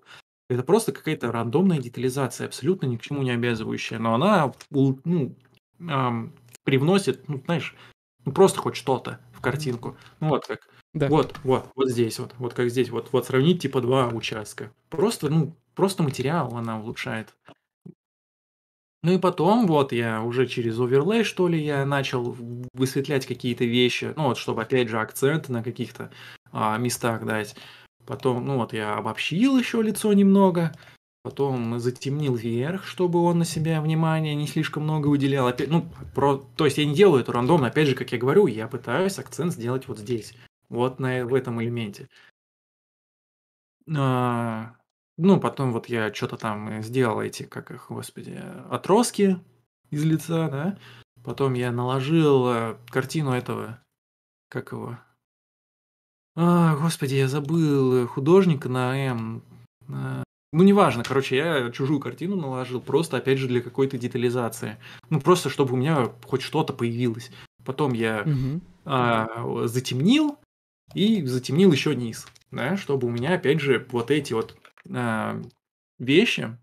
Это просто какая-то рандомная детализация, абсолютно ни к чему не обязывающая. Но она, ну, эм, привносит, ну, знаешь, ну, просто хоть что-то в картинку. Ну, вот как. Да. Вот, вот, вот здесь вот, вот как здесь, вот, вот сравнить типа два участка. Просто, ну, просто материал она улучшает. Ну и потом вот я уже через оверлей, что ли, я начал высветлять какие-то вещи, ну вот, чтобы опять же акценты на каких-то а, местах дать. Потом, ну вот, я обобщил еще лицо немного, потом затемнил вверх, чтобы он на себя внимание не слишком много уделял. Опять, ну, про, то есть я не делаю это рандомно, опять же, как я говорю, я пытаюсь акцент сделать вот здесь, вот на, в этом элементе. А, ну, потом вот я что-то там э, сделал эти, как их, господи, отростки из лица, да. Потом я наложил э, картину этого, как его? А, господи, я забыл э, художника на М. На... Ну, неважно, короче, я чужую картину наложил, просто, опять же, для какой-то детализации. Ну, просто, чтобы у меня хоть что-то появилось. Потом я угу. а, затемнил и затемнил еще низ, да, чтобы у меня, опять же, вот эти вот а, вещи,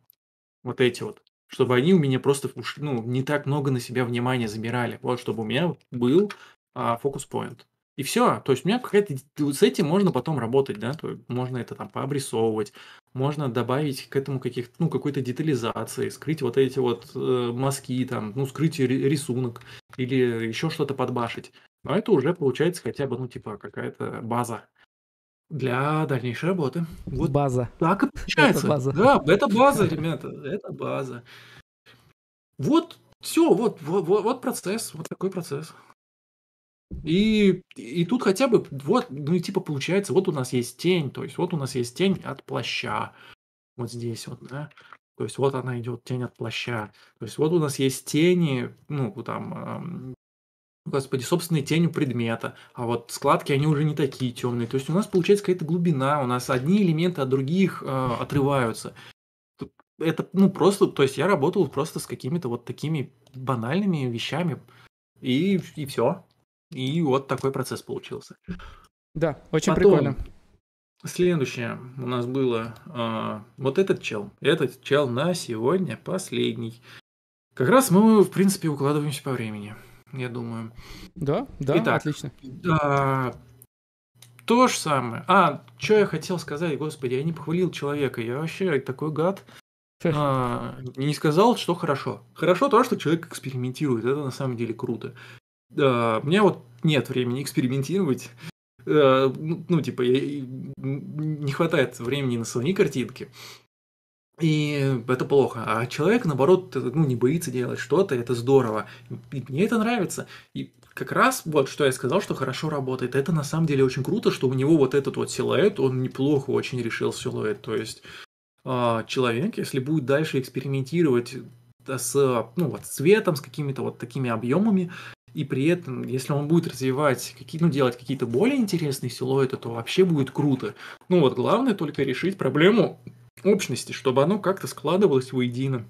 вот эти вот, чтобы они у меня просто ушли, ну, не так много на себя внимания забирали. Вот, чтобы у меня был а, фокус-поинт. и все. То есть у меня какая-то... С этим можно потом работать, да? То есть можно это там пообрисовывать, можно добавить к этому каких ну, какой-то детализации, скрыть вот эти вот э, мазки, там, ну, скрыть рисунок или еще что-то подбашить. Но это уже получается хотя бы, ну, типа, какая-то база. Для дальнейшей работы. Вот база. Так и получается. Это база. Да, это база, ребята, это база. Вот, все, вот, вот, вот процесс, вот такой процесс. И, и тут хотя бы, вот, ну и типа получается, вот у нас есть тень, то есть вот у нас есть тень от плаща. Вот здесь вот, да. То есть вот она идет, тень от плаща. То есть вот у нас есть тени, ну, там, господи, собственной тенью предмета, а вот складки, они уже не такие темные. То есть у нас получается какая-то глубина, у нас одни элементы от других э, отрываются. Это, ну, просто, то есть я работал просто с какими-то вот такими банальными вещами, и, и все. И вот такой процесс получился. Да, очень Потом, прикольно. Следующее у нас было э, вот этот чел. Этот чел на сегодня последний. Как раз мы, в принципе, укладываемся по времени я думаю. Да, да, Итак, отлично. да, то же самое. А, что я хотел сказать, господи, я не похвалил человека, я вообще такой гад. А, не сказал, что хорошо. Хорошо то, что человек экспериментирует, это на самом деле круто. А, меня вот нет времени экспериментировать. Э, ну, ну, типа, не хватает времени на свои картинки. И это плохо. А человек, наоборот, ну, не боится делать что-то, это здорово. И мне это нравится. И как раз вот, что я сказал, что хорошо работает. Это на самом деле очень круто, что у него вот этот вот силуэт, он неплохо очень решил силуэт. То есть а, человек, если будет дальше экспериментировать с, ну, вот, цветом, с какими-то вот такими объемами, и при этом, если он будет развивать, какие, ну, делать какие-то более интересные силуэты, то вообще будет круто. Ну вот главное только решить проблему общности, чтобы оно как-то складывалось воедино.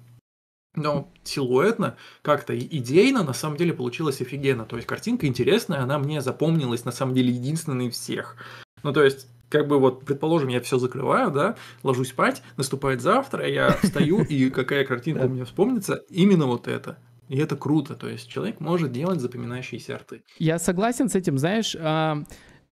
Но силуэтно, как-то идейно, на самом деле, получилось офигенно. То есть картинка интересная, она мне запомнилась, на самом деле, единственной всех. Ну, то есть, как бы вот, предположим, я все закрываю, да, ложусь спать, наступает завтра, я встаю, и какая картинка у меня вспомнится, именно вот это. И это круто, то есть человек может делать запоминающиеся арты. Я согласен с этим, знаешь, а,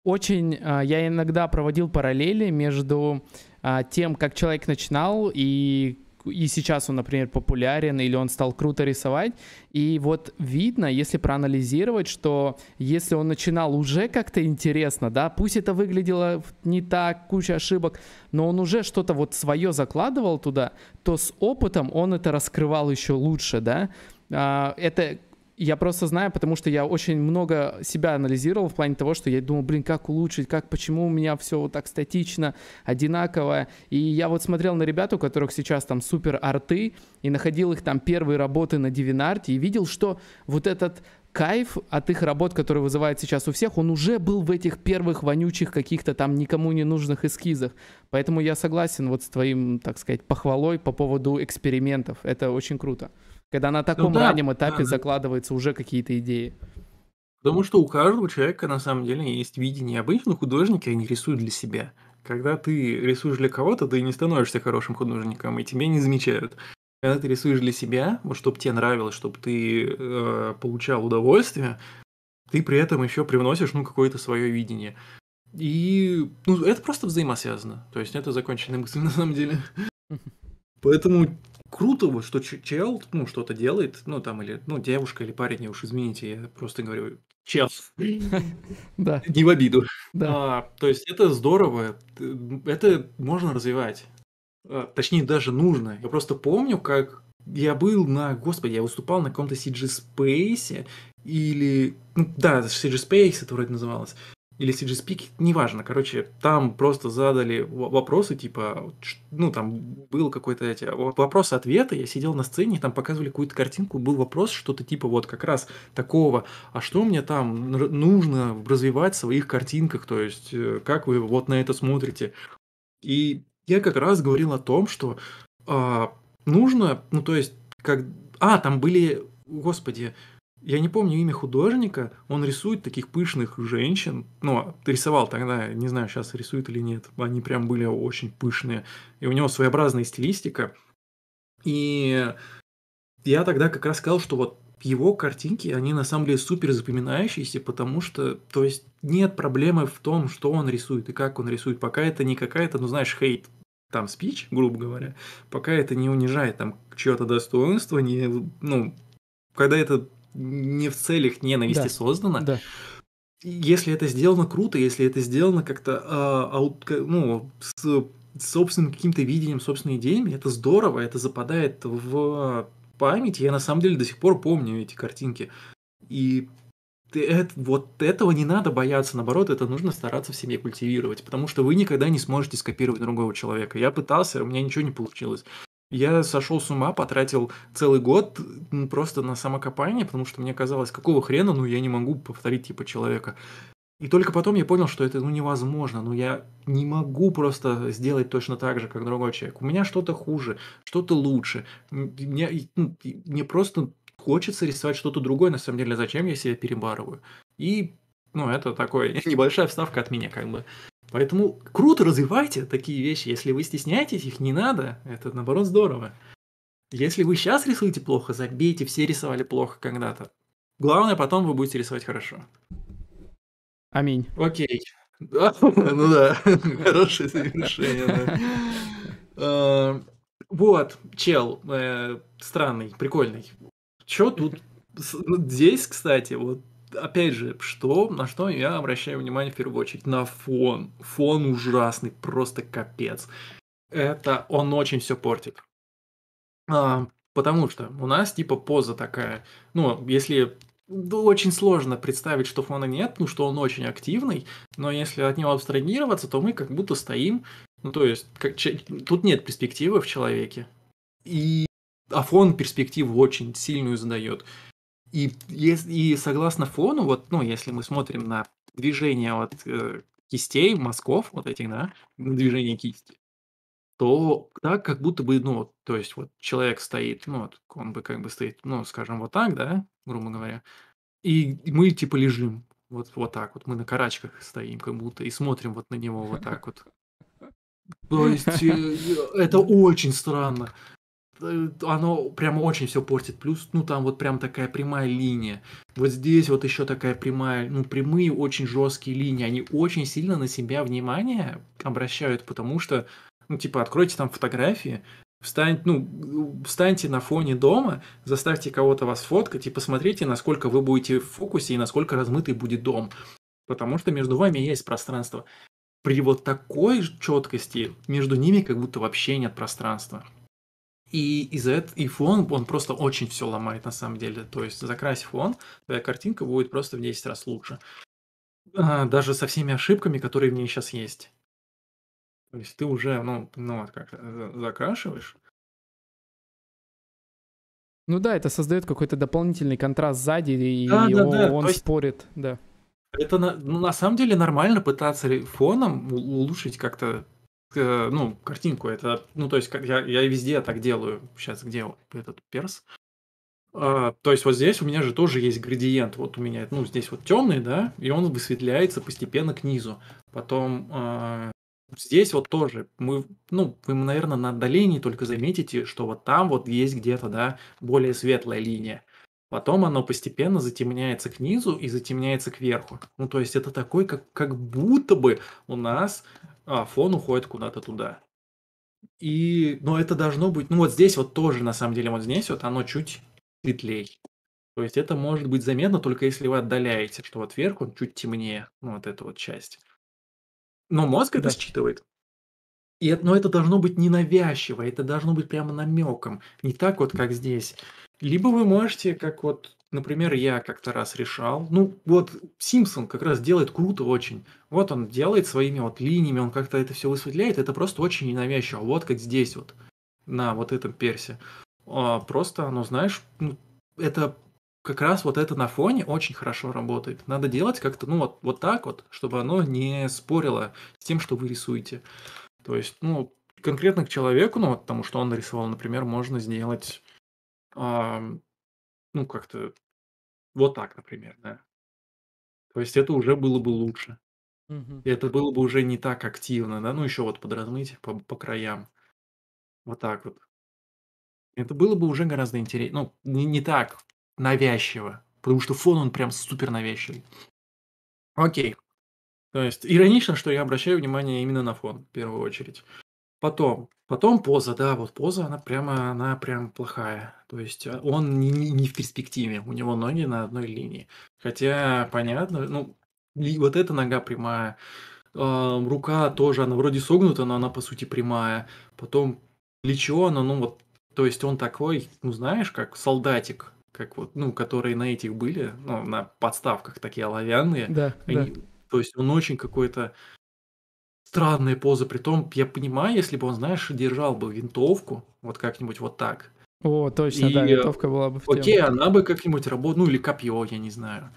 очень а, я иногда проводил параллели между а, тем, как человек начинал и и сейчас он, например, популярен, или он стал круто рисовать. И вот видно, если проанализировать, что если он начинал уже как-то интересно, да, пусть это выглядело не так, куча ошибок, но он уже что-то вот свое закладывал туда, то с опытом он это раскрывал еще лучше, да. А, это я просто знаю, потому что я очень много себя анализировал в плане того, что я думал, блин, как улучшить, как, почему у меня все вот так статично, одинаково. И я вот смотрел на ребят, у которых сейчас там супер арты, и находил их там первые работы на Девинарте, и видел, что вот этот кайф от их работ, который вызывает сейчас у всех, он уже был в этих первых вонючих каких-то там никому не нужных эскизах. Поэтому я согласен вот с твоим, так сказать, похвалой по поводу экспериментов. Это очень круто. Когда на ну таком ну, да, раннем этапе да, закладываются уже какие-то идеи. Потому что у каждого человека на самом деле есть видение. Обычно художники они рисуют для себя. Когда ты рисуешь для кого-то, ты не становишься хорошим художником, и тебя не замечают. Когда ты рисуешь для себя, вот чтобы тебе нравилось, чтобы ты э, получал удовольствие, ты при этом еще привносишь ну какое-то свое видение. И ну, это просто взаимосвязано. То есть это законченная мысль на самом деле. Поэтому круто, вот, что чел, ну, что-то делает, ну, там, или, ну, девушка или парень, уж извините, я просто говорю, чел. Да. Не в обиду. Да. А, то есть это здорово, это можно развивать. А, точнее, даже нужно. Я просто помню, как я был на, господи, я выступал на каком-то CG Space или, ну, да, CG Space это вроде называлось или CG-Speak, неважно, короче, там просто задали вопросы, типа, ну, там был какой-то эти вопрос-ответы, я сидел на сцене, там показывали какую-то картинку, был вопрос, что-то типа вот как раз такого, а что мне там нужно развивать в своих картинках, то есть, э, как вы вот на это смотрите. И я как раз говорил о том, что а, нужно, ну, то есть, как... А, там были, господи, я не помню имя художника, он рисует таких пышных женщин, ну, рисовал тогда, не знаю, сейчас рисует или нет, они прям были очень пышные, и у него своеобразная стилистика, и я тогда как раз сказал, что вот его картинки, они на самом деле супер запоминающиеся, потому что, то есть, нет проблемы в том, что он рисует и как он рисует, пока это не какая-то, ну, знаешь, хейт, там, спич, грубо говоря, пока это не унижает там чье-то достоинство, не, ну, когда это не в целях ненависти да. создано. Да. Если это сделано круто, если это сделано как-то э, ну, с собственным каким-то видением, собственными идеями, это здорово, это западает в память. Я на самом деле до сих пор помню эти картинки. И это, вот этого не надо бояться, наоборот, это нужно стараться в семье культивировать, потому что вы никогда не сможете скопировать другого человека. Я пытался, у меня ничего не получилось. Я сошел с ума, потратил целый год просто на самокопание, потому что мне казалось, какого хрена, ну я не могу повторить типа человека. И только потом я понял, что это ну, невозможно, ну я не могу просто сделать точно так же, как другой человек. У меня что-то хуже, что-то лучше. Мне, ну, мне просто хочется рисовать что-то другое, на самом деле, зачем я себя перебарываю. И, ну, это такой небольшая вставка от меня, как бы. Поэтому круто развивайте такие вещи. Если вы стесняетесь, их не надо. Это, наоборот, здорово. Если вы сейчас рисуете плохо, забейте, все рисовали плохо когда-то. Главное, потом вы будете рисовать хорошо. Аминь. Окей. Да, ну да, хорошее завершение. Эм, вот, чел, э, странный, прикольный. Чё тут? Ну, здесь, кстати, вот опять же, что, на что я обращаю внимание в первую очередь? На фон. Фон ужасный, просто капец. Это он очень все портит. А, потому что у нас типа поза такая, ну, если да, ну, очень сложно представить, что фона нет, ну что он очень активный, но если от него абстрагироваться, то мы как будто стоим, ну то есть как, че, тут нет перспективы в человеке. И а фон перспективу очень сильную задает. И, и согласно фону, вот, ну, если мы смотрим на движение вот э, кистей, мазков вот этих, да, на движение кисти, то так как будто бы, ну, то есть вот человек стоит, ну, вот он бы как бы стоит, ну, скажем, вот так, да, грубо говоря, и мы типа лежим вот, вот так вот, мы на карачках стоим как будто и смотрим вот на него вот так вот. То есть э, это очень странно. Э, оно прям очень все портит. Плюс, ну, там вот прям такая прямая линия. Вот здесь вот еще такая прямая, ну, прямые очень жесткие линии. Они очень сильно на себя внимание обращают, потому что, ну, типа, откройте там фотографии, Встань, ну, встаньте на фоне дома, заставьте кого-то вас фоткать и посмотрите, насколько вы будете в фокусе и насколько размытый будет дом. Потому что между вами есть пространство. При вот такой четкости между ними как будто вообще нет пространства. И из-за этого и фон, он просто очень все ломает на самом деле. То есть закрась фон, твоя картинка будет просто в 10 раз лучше. А, даже со всеми ошибками, которые в ней сейчас есть. То есть ты уже, ну, ну вот как э, закрашиваешь. Ну да, это создает какой-то дополнительный контраст сзади, и да, его, да, да. он есть... спорит, да. Это на, ну, на самом деле нормально пытаться фоном улучшить как-то Э, ну, картинку. Это, ну, то есть, я, я везде так делаю. Сейчас, где этот перс? А, то есть вот здесь у меня же тоже есть градиент. Вот у меня, ну, здесь вот темный, да, и он высветляется постепенно к низу. Потом а, здесь вот тоже мы, ну, вы, наверное, на отдалении только заметите, что вот там вот есть где-то, да, более светлая линия. Потом оно постепенно затемняется к низу и затемняется кверху. Ну, то есть это такой, как, как будто бы у нас а фон уходит куда-то туда. И, но это должно быть, ну вот здесь вот тоже, на самом деле, вот здесь вот оно чуть светлее. То есть это может быть заметно только если вы отдаляете, что вот вверх он чуть темнее, ну вот эта вот часть. Но мозг да. это считывает. И это, но это должно быть ненавязчиво, это должно быть прямо намеком, не так вот, как здесь. Либо вы можете, как вот Например, я как-то раз решал, ну вот Симпсон как раз делает круто очень. Вот он делает своими вот линиями, он как-то это все высветляет, это просто очень ненавязчиво. Вот как здесь вот, на вот этом персе. А, просто ну знаешь, ну, это как раз вот это на фоне очень хорошо работает. Надо делать как-то, ну вот, вот так вот, чтобы оно не спорило с тем, что вы рисуете. То есть, ну, конкретно к человеку, ну, вот тому, что он нарисовал, например, можно сделать, э, ну, как-то вот так, например, да. То есть это уже было бы лучше. Мгм. И это было бы уже не так активно, да, ну еще вот подразмыть по, по краям. Вот так вот. Это было бы уже гораздо интереснее. Ну, не, не так навязчиво. Потому что фон он прям супер навязчивый. Окей. То есть иронично, что я обращаю внимание именно на фон в первую очередь. Потом, потом поза, да, вот поза, она прямо, она прям плохая. То есть э, он не, не в перспективе, у него ноги на одной линии. Хотя, понятно, ну, вот эта нога прямая, э, рука тоже, она вроде согнута, но она по сути прямая. Потом плечо, оно, ну вот, то есть он такой, ну знаешь, как солдатик, как вот, ну, которые на этих были, ну, на подставках такие оловянные. Да, они, да. То есть он очень какой-то странная поза. Притом, я понимаю, если бы он, знаешь, держал бы винтовку, вот как-нибудь вот так. О, точно, и, да, винтовка была бы в тему. Окей, она бы как-нибудь работала, ну или копье, я не знаю.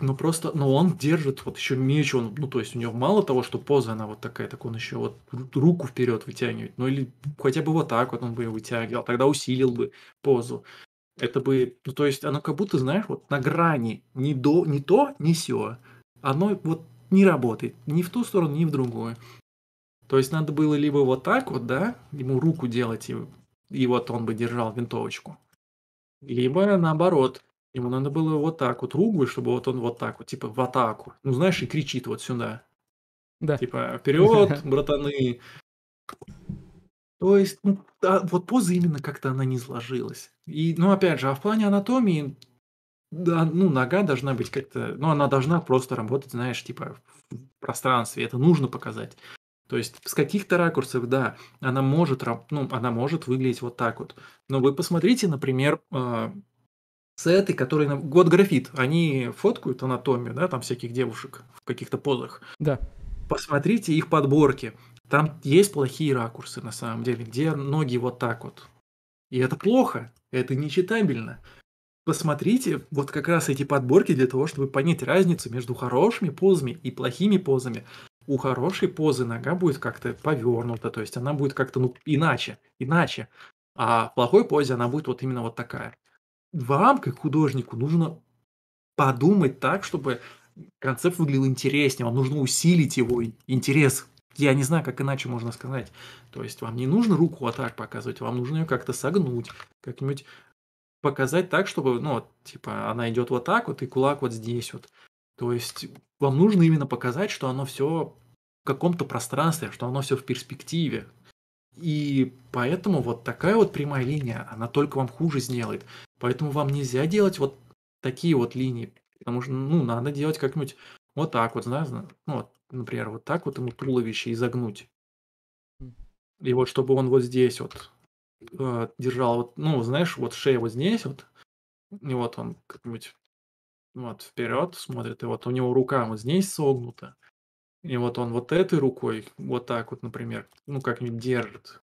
Ну просто, но ну, он держит вот еще меч, он, ну то есть у него мало того, что поза она вот такая, так он еще вот руку вперед вытягивает, ну или хотя бы вот так вот он бы ее вытягивал, тогда усилил бы позу. Это бы, ну то есть оно как будто, знаешь, вот на грани, не, до, не то, не все. Оно вот не работает ни в ту сторону, ни в другую. То есть надо было либо вот так вот, да, ему руку делать, и, и вот он бы держал винтовочку. Либо наоборот, ему надо было вот так вот руку, чтобы вот он вот так вот, типа в атаку. Ну, знаешь, и кричит вот сюда. Да. Типа, вперед, братаны. То есть, ну, а, вот поза именно как-то она не сложилась. И, ну, опять же, а в плане анатомии да, ну, нога должна быть как-то, ну, она должна просто работать, знаешь, типа в пространстве, это нужно показать. То есть с каких-то ракурсов, да, она может, ну, она может выглядеть вот так вот. Но вы посмотрите, например, э, сеты, которые... Год графит, они фоткают анатомию, да, там всяких девушек в каких-то позах. Да. Посмотрите их подборки. Там есть плохие ракурсы, на самом деле, где ноги вот так вот. И это плохо, это нечитабельно. Посмотрите вот как раз эти подборки для того, чтобы понять разницу между хорошими позами и плохими позами. У хорошей позы нога будет как-то повернута, то есть она будет как-то ну, иначе, иначе. А в плохой позе она будет вот именно вот такая. Вам, как художнику, нужно подумать так, чтобы концепт выглядел интереснее, вам нужно усилить его интерес. Я не знаю, как иначе можно сказать. То есть вам не нужно руку вот так показывать, вам нужно ее как-то согнуть, как-нибудь показать так, чтобы, ну, типа, она идет вот так вот, и кулак вот здесь вот. То есть вам нужно именно показать, что оно все в каком-то пространстве, что оно все в перспективе. И поэтому вот такая вот прямая линия, она только вам хуже сделает. Поэтому вам нельзя делать вот такие вот линии, потому что, ну, надо делать как-нибудь вот так вот, знаешь, ну, вот, например, вот так вот ему туловище изогнуть. И вот чтобы он вот здесь вот э, держал, вот, ну, знаешь, вот шея вот здесь вот, и вот он как-нибудь вот вперед смотрит, и вот у него рука вот здесь согнута, и вот он вот этой рукой вот так вот, например, ну, как-нибудь держит.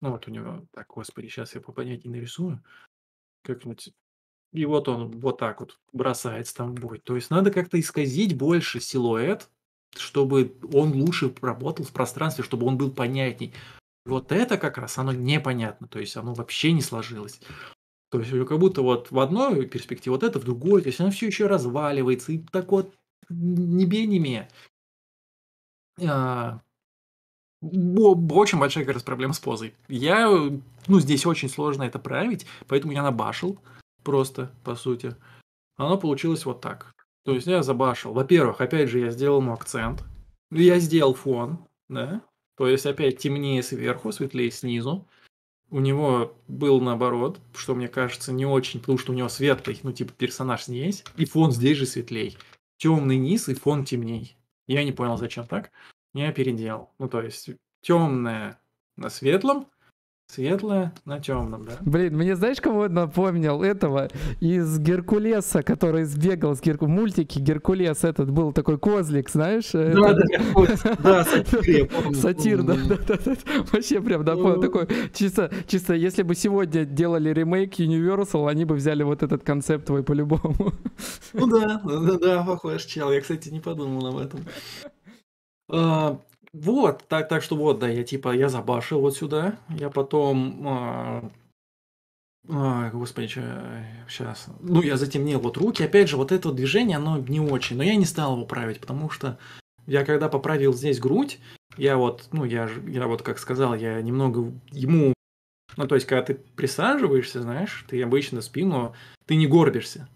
Ну, вот у него, так, господи, сейчас я по понятию нарисую, как-нибудь и вот он вот так вот бросается там в бой. То есть надо как-то исказить больше силуэт, чтобы он лучше работал в пространстве, чтобы он был понятней. Вот это как раз оно непонятно, то есть оно вообще не сложилось. То есть как будто вот в одной перспективе, вот это в другой, то есть оно все еще разваливается, и так вот не бей, не бей. А, очень большая как раз проблема с позой. Я, ну, здесь очень сложно это править, поэтому я набашил просто, по сути. Оно получилось вот так. То есть я забашил. Во-первых, опять же, я сделал ему акцент. Я сделал фон, да, то есть опять темнее сверху, светлее снизу. У него был наоборот, что мне кажется не очень, потому что у него светлый, ну типа персонаж здесь, и фон здесь же светлей. Темный низ и фон темней. Я не понял, зачем так. Я переделал. Ну то есть темное на светлом, Светлое на темном, да? Блин, мне знаешь, кого напомнил? Этого из Геркулеса, который сбегал с Герку... мультики Геркулес этот был такой козлик, знаешь? Да, этот... да, да, сатир, я помню. Сатир, да, да, да, да. Вообще прям напомнил ну. такой. Чисто, чисто, если бы сегодня делали ремейк Universal, они бы взяли вот этот концепт твой по-любому. Ну да, да, да, похож чел. Я, кстати, не подумал об этом. А, вот, так, так что вот, да, я типа, я забашил вот сюда, я потом, а, а, господи, сейчас, ну, я затемнил вот руки, опять же, вот это вот движение, оно не очень, но я не стал его править, потому что я когда поправил здесь грудь, я вот, ну, я, я вот, как сказал, я немного ему, ну, то есть, когда ты присаживаешься, знаешь, ты обычно спину, ты не горбишься,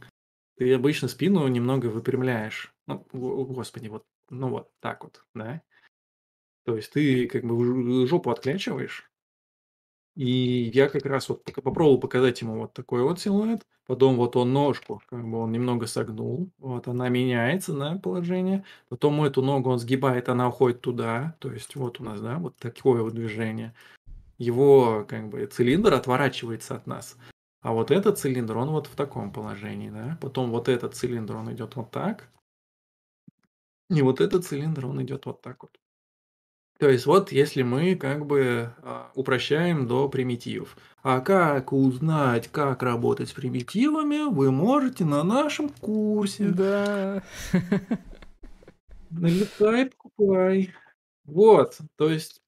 ты обычно спину немного выпрямляешь, ну, господи, вот, ну, вот так вот, да, то есть ты как бы жопу отклячиваешь. И я как раз вот попробовал показать ему вот такой вот силуэт, потом вот он ножку, как бы он немного согнул, вот она меняется, на положение, потом эту ногу он сгибает, она уходит туда, то есть вот у нас, да, вот такое вот движение. Его, как бы, цилиндр отворачивается от нас, а вот этот цилиндр, он вот в таком положении, да, потом вот этот цилиндр, он идет вот так, и вот этот цилиндр, он идет вот так вот. То есть вот если мы как бы а, упрощаем до примитивов. А как узнать, как работать с примитивами, вы можете на нашем курсе. Да. Налетай, покупай. Вот, то есть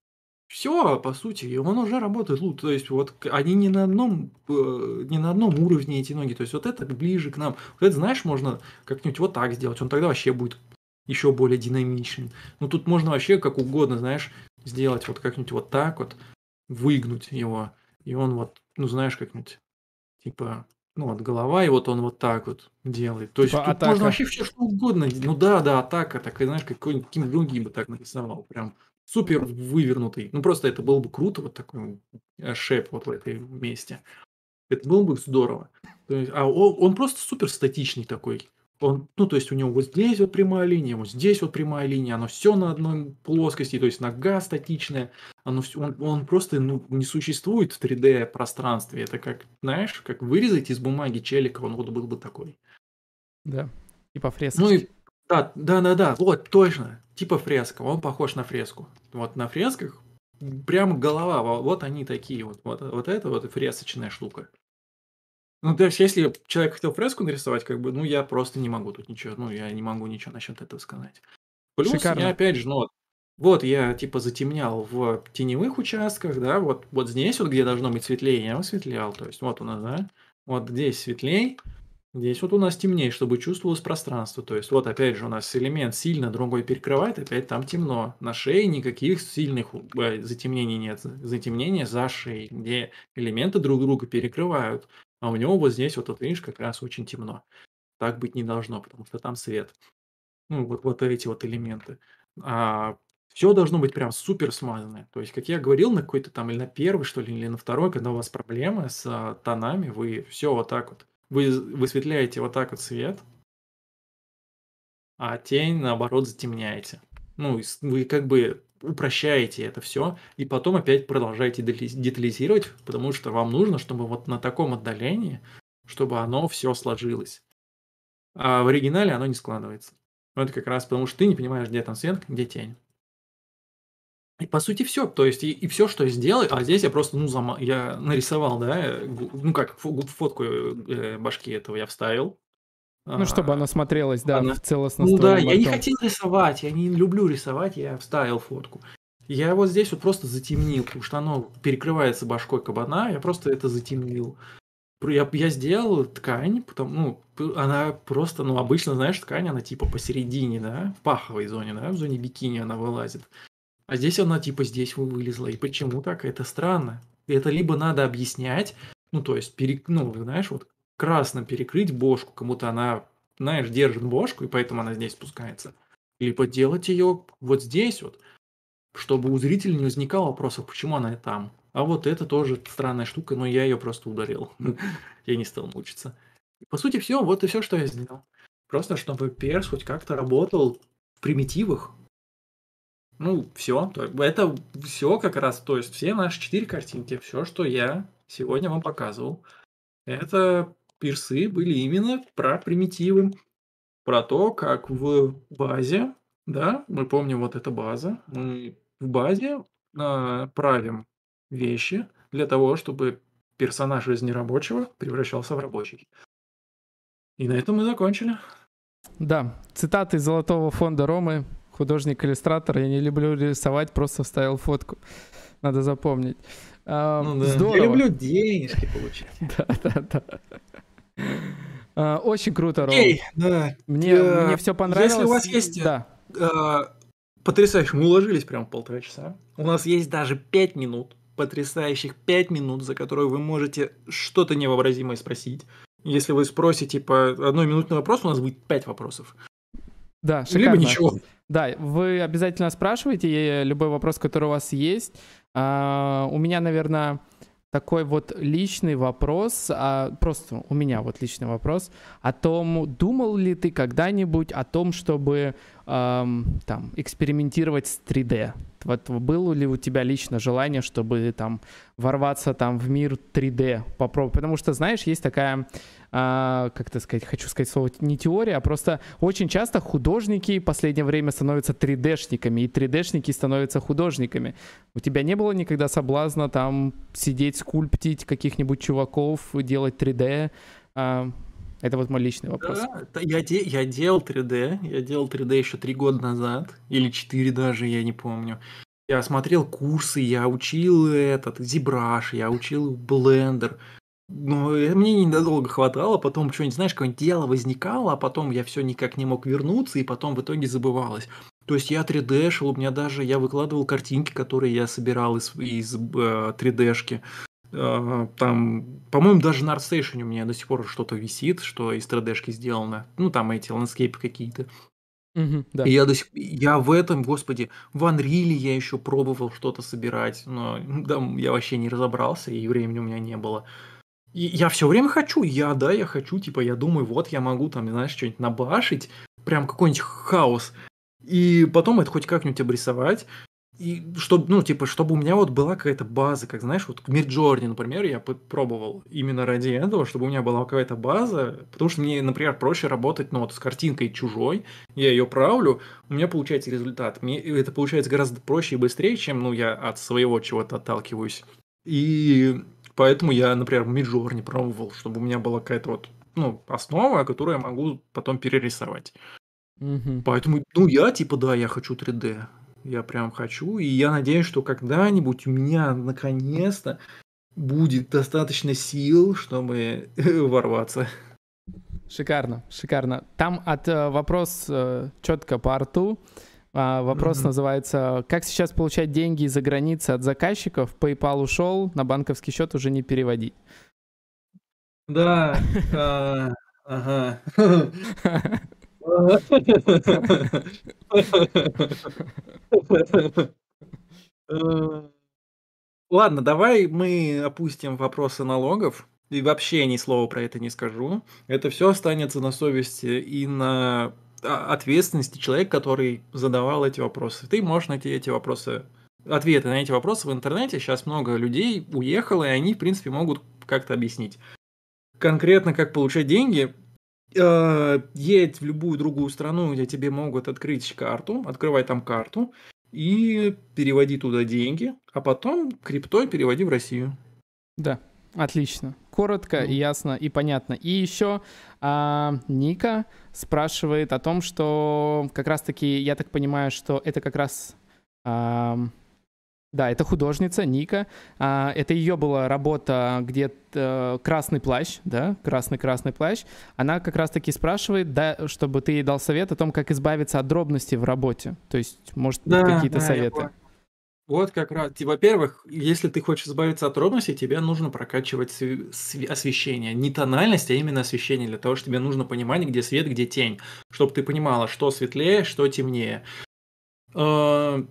все, по сути, и он уже работает лут. То есть, вот они не на одном, э, не на одном уровне эти ноги. То есть, вот это ближе к нам. Вот это, знаешь, можно как-нибудь вот так сделать. Он тогда вообще будет еще более динамичен. Ну тут можно вообще как угодно, знаешь, сделать вот как-нибудь вот так вот, выгнуть его, и он вот, ну знаешь, как-нибудь, типа, ну вот голова, и вот он вот так вот делает. То типа есть тут атака. можно вообще все что угодно. Ну да, да, атака так и знаешь, какой-нибудь Ким Джонг бы так нарисовал, прям супер вывернутый. Ну просто это было бы круто, вот такой э, шеп вот в этой месте. Это было бы здорово. То есть, а он, он просто супер статичный такой. Он, ну, то есть у него вот здесь вот прямая линия, вот здесь вот прямая линия, оно все на одной плоскости, то есть нога статичная, оно все, он, он просто ну, не существует в 3D пространстве. Это как, знаешь, как вырезать из бумаги челика, он вот был бы такой. Да, типа фреска. Ну и да, да, да, да, вот точно, типа фреска, он похож на фреску. Вот на фресках прям голова, вот они такие, вот, вот, вот это вот фресочная штука. Ну, то есть, если человек хотел фреску нарисовать, как бы, ну, я просто не могу тут ничего, ну, я не могу ничего насчет этого сказать. Плюс Шикарно. я, опять же, ну, вот я, типа, затемнял в теневых участках, да, вот, вот здесь вот, где должно быть светлее, я высветлял, то есть, вот у нас, да, вот здесь светлее, здесь вот у нас темнее, чтобы чувствовалось пространство, то есть, вот, опять же, у нас элемент сильно другой перекрывает, опять там темно, на шее никаких сильных э, затемнений нет, затемнение за шеей, где элементы друг друга перекрывают, а у него вот здесь вот, вот видишь, как раз очень темно. Так быть не должно, потому что там свет. Ну, вот, вот эти вот элементы. А, все должно быть прям супер смазанное. То есть, как я говорил, на какой-то там или на первый, что ли, или на второй, когда у вас проблемы с а, тонами, вы все вот так вот. Вы высветляете вот так вот свет, а тень, наоборот, затемняете. Ну, вы как бы упрощаете это все, и потом опять продолжаете детализировать, потому что вам нужно, чтобы вот на таком отдалении, чтобы оно все сложилось. А в оригинале оно не складывается. Но ну, это как раз потому, что ты не понимаешь, где там свет, где тень. И по сути все, то есть и, и все, что я сделал, а здесь я просто, ну, зам... я нарисовал, да, э, ну как, фотку э, башки этого я вставил, ну, чтобы а, она смотрелась, да, она... в целостности. Ну да, бортом. я не хотел рисовать, я не люблю рисовать, я вставил фотку. Я вот здесь вот просто затемнил, потому что оно перекрывается башкой кабана, я просто это затемнил. Я, я сделал ткань, потому, ну, она просто, ну, обычно, знаешь, ткань, она типа посередине, да, в паховой зоне, да, в зоне бикини она вылазит. А здесь она типа здесь вылезла. И почему так? Это странно. Это либо надо объяснять, ну, то есть, перек... ну, знаешь, вот красным перекрыть бошку, кому-то она, знаешь, держит бошку, и поэтому она здесь спускается. Либо делать ее вот здесь вот, чтобы у зрителей не возникало вопросов, почему она там. А вот это тоже странная штука, но я ее просто ударил. Я не стал мучиться. По сути, все, вот и все, что я сделал. Просто чтобы перс хоть как-то работал в примитивах. Ну, все. Это все как раз, то есть все наши четыре картинки, все, что я сегодня вам показывал, это пирсы были именно про примитивы, про то, как в базе, да, мы помним вот эта база, мы в базе э, правим вещи для того, чтобы персонаж из нерабочего превращался в рабочий. И на этом мы закончили. Да, цитаты из золотого фонда Ромы, художник-иллюстратор, я не люблю рисовать, просто вставил фотку. Надо запомнить. А, ну, да. Здорово. Я люблю денежки получать. Да, да, да. А, очень круто, Ром. Эй, да. Мне, э, мне все понравилось. Если у вас есть... Да. Э, потрясающе, мы уложились прям в полтора часа. У нас есть даже пять минут, потрясающих пять минут, за которые вы можете что-то невообразимое спросить. Если вы спросите по одной минутный вопрос, у нас будет пять вопросов. Да, шикарно. Либо ничего. Да, вы обязательно спрашивайте любой вопрос, который у вас есть. А, у меня, наверное, такой вот личный вопрос, а, просто у меня вот личный вопрос о том, думал ли ты когда-нибудь о том, чтобы эм, там экспериментировать с 3D? Вот было ли у тебя лично желание, чтобы там ворваться там в мир 3D попробовать? Потому что, знаешь, есть такая а, как это сказать, хочу сказать слово не теория, а просто очень часто художники в последнее время становятся 3D-шниками, и 3D-шники становятся художниками. У тебя не было никогда соблазна там сидеть, скульптить каких-нибудь чуваков, делать 3D? А, это вот мой личный вопрос. Да, я, де, я делал 3D, я делал 3D еще три года назад, или четыре даже, я не помню. Я смотрел курсы, я учил этот, ZBrush, я учил Blender, ну, э, мне недолго хватало, потом что-нибудь, знаешь, какое-нибудь дело возникало, а потом я все никак не мог вернуться, и потом в итоге забывалось. То есть я 3 d шел, у меня даже, я выкладывал картинки, которые я собирал из, из э, 3D-шки. Э, там, по-моему, даже на ArtStation у меня до сих пор что-то висит, что из 3D-шки сделано. Ну, там эти ландскейпы какие-то. Угу, да. И я до сих я в этом, господи, в Unreal я еще пробовал что-то собирать, но ну, там я вообще не разобрался, и времени у меня не было. И я все время хочу, я, да, я хочу, типа, я думаю, вот я могу там, знаешь, что-нибудь набашить, прям какой-нибудь хаос. И потом это хоть как-нибудь обрисовать. И чтобы, ну, типа, чтобы у меня вот была какая-то база, как, знаешь, вот в Миджорни, например, я пробовал именно ради этого, чтобы у меня была какая-то база, потому что мне, например, проще работать, ну, вот с картинкой чужой, я ее правлю, у меня получается результат. Мне это получается гораздо проще и быстрее, чем, ну, я от своего чего-то отталкиваюсь. И Поэтому я, например, миджор не пробовал, чтобы у меня была какая-то вот ну, основа, которую я могу потом перерисовать. Угу. Поэтому, ну, я типа, да, я хочу 3D. Я прям хочу. И я надеюсь, что когда-нибудь у меня наконец-то будет достаточно сил, чтобы ворваться. Шикарно, шикарно. Там от э, вопрос э, четко по арту. А, вопрос mm-hmm. называется, как сейчас получать деньги из-за границы от заказчиков? PayPal ушел, на банковский счет уже не переводить. Да, а, ага. Э, ладно, давай мы опустим вопросы налогов. И вообще ни слова про это не скажу. Это все останется на совести и на ответственности человек, который задавал эти вопросы. Ты можешь найти эти вопросы, ответы на эти вопросы в интернете. Сейчас много людей уехало, и они, в принципе, могут как-то объяснить. Конкретно, как получать деньги, э, едь в любую другую страну, где тебе могут открыть карту, открывай там карту и переводи туда деньги, а потом криптой переводи в Россию. Да, отлично, Коротко, mm ясно и понятно. И еще а, Ника спрашивает о том, что как раз-таки, я так понимаю, что это как раз... А, да, это художница Ника. А, это ее была работа, где э, красный плащ, да, красный-красный плащ. Она как раз-таки спрашивает, да, чтобы ты ей дал совет о том, как избавиться от дробности в работе. То есть, может, да, какие-то да, советы. Вот как раз. Во-первых, если ты хочешь избавиться от трудностей, тебе нужно прокачивать освещение. Не тональность, а именно освещение, для того, чтобы тебе нужно понимать, где свет, где тень. Чтобы ты понимала, что светлее, что темнее. А,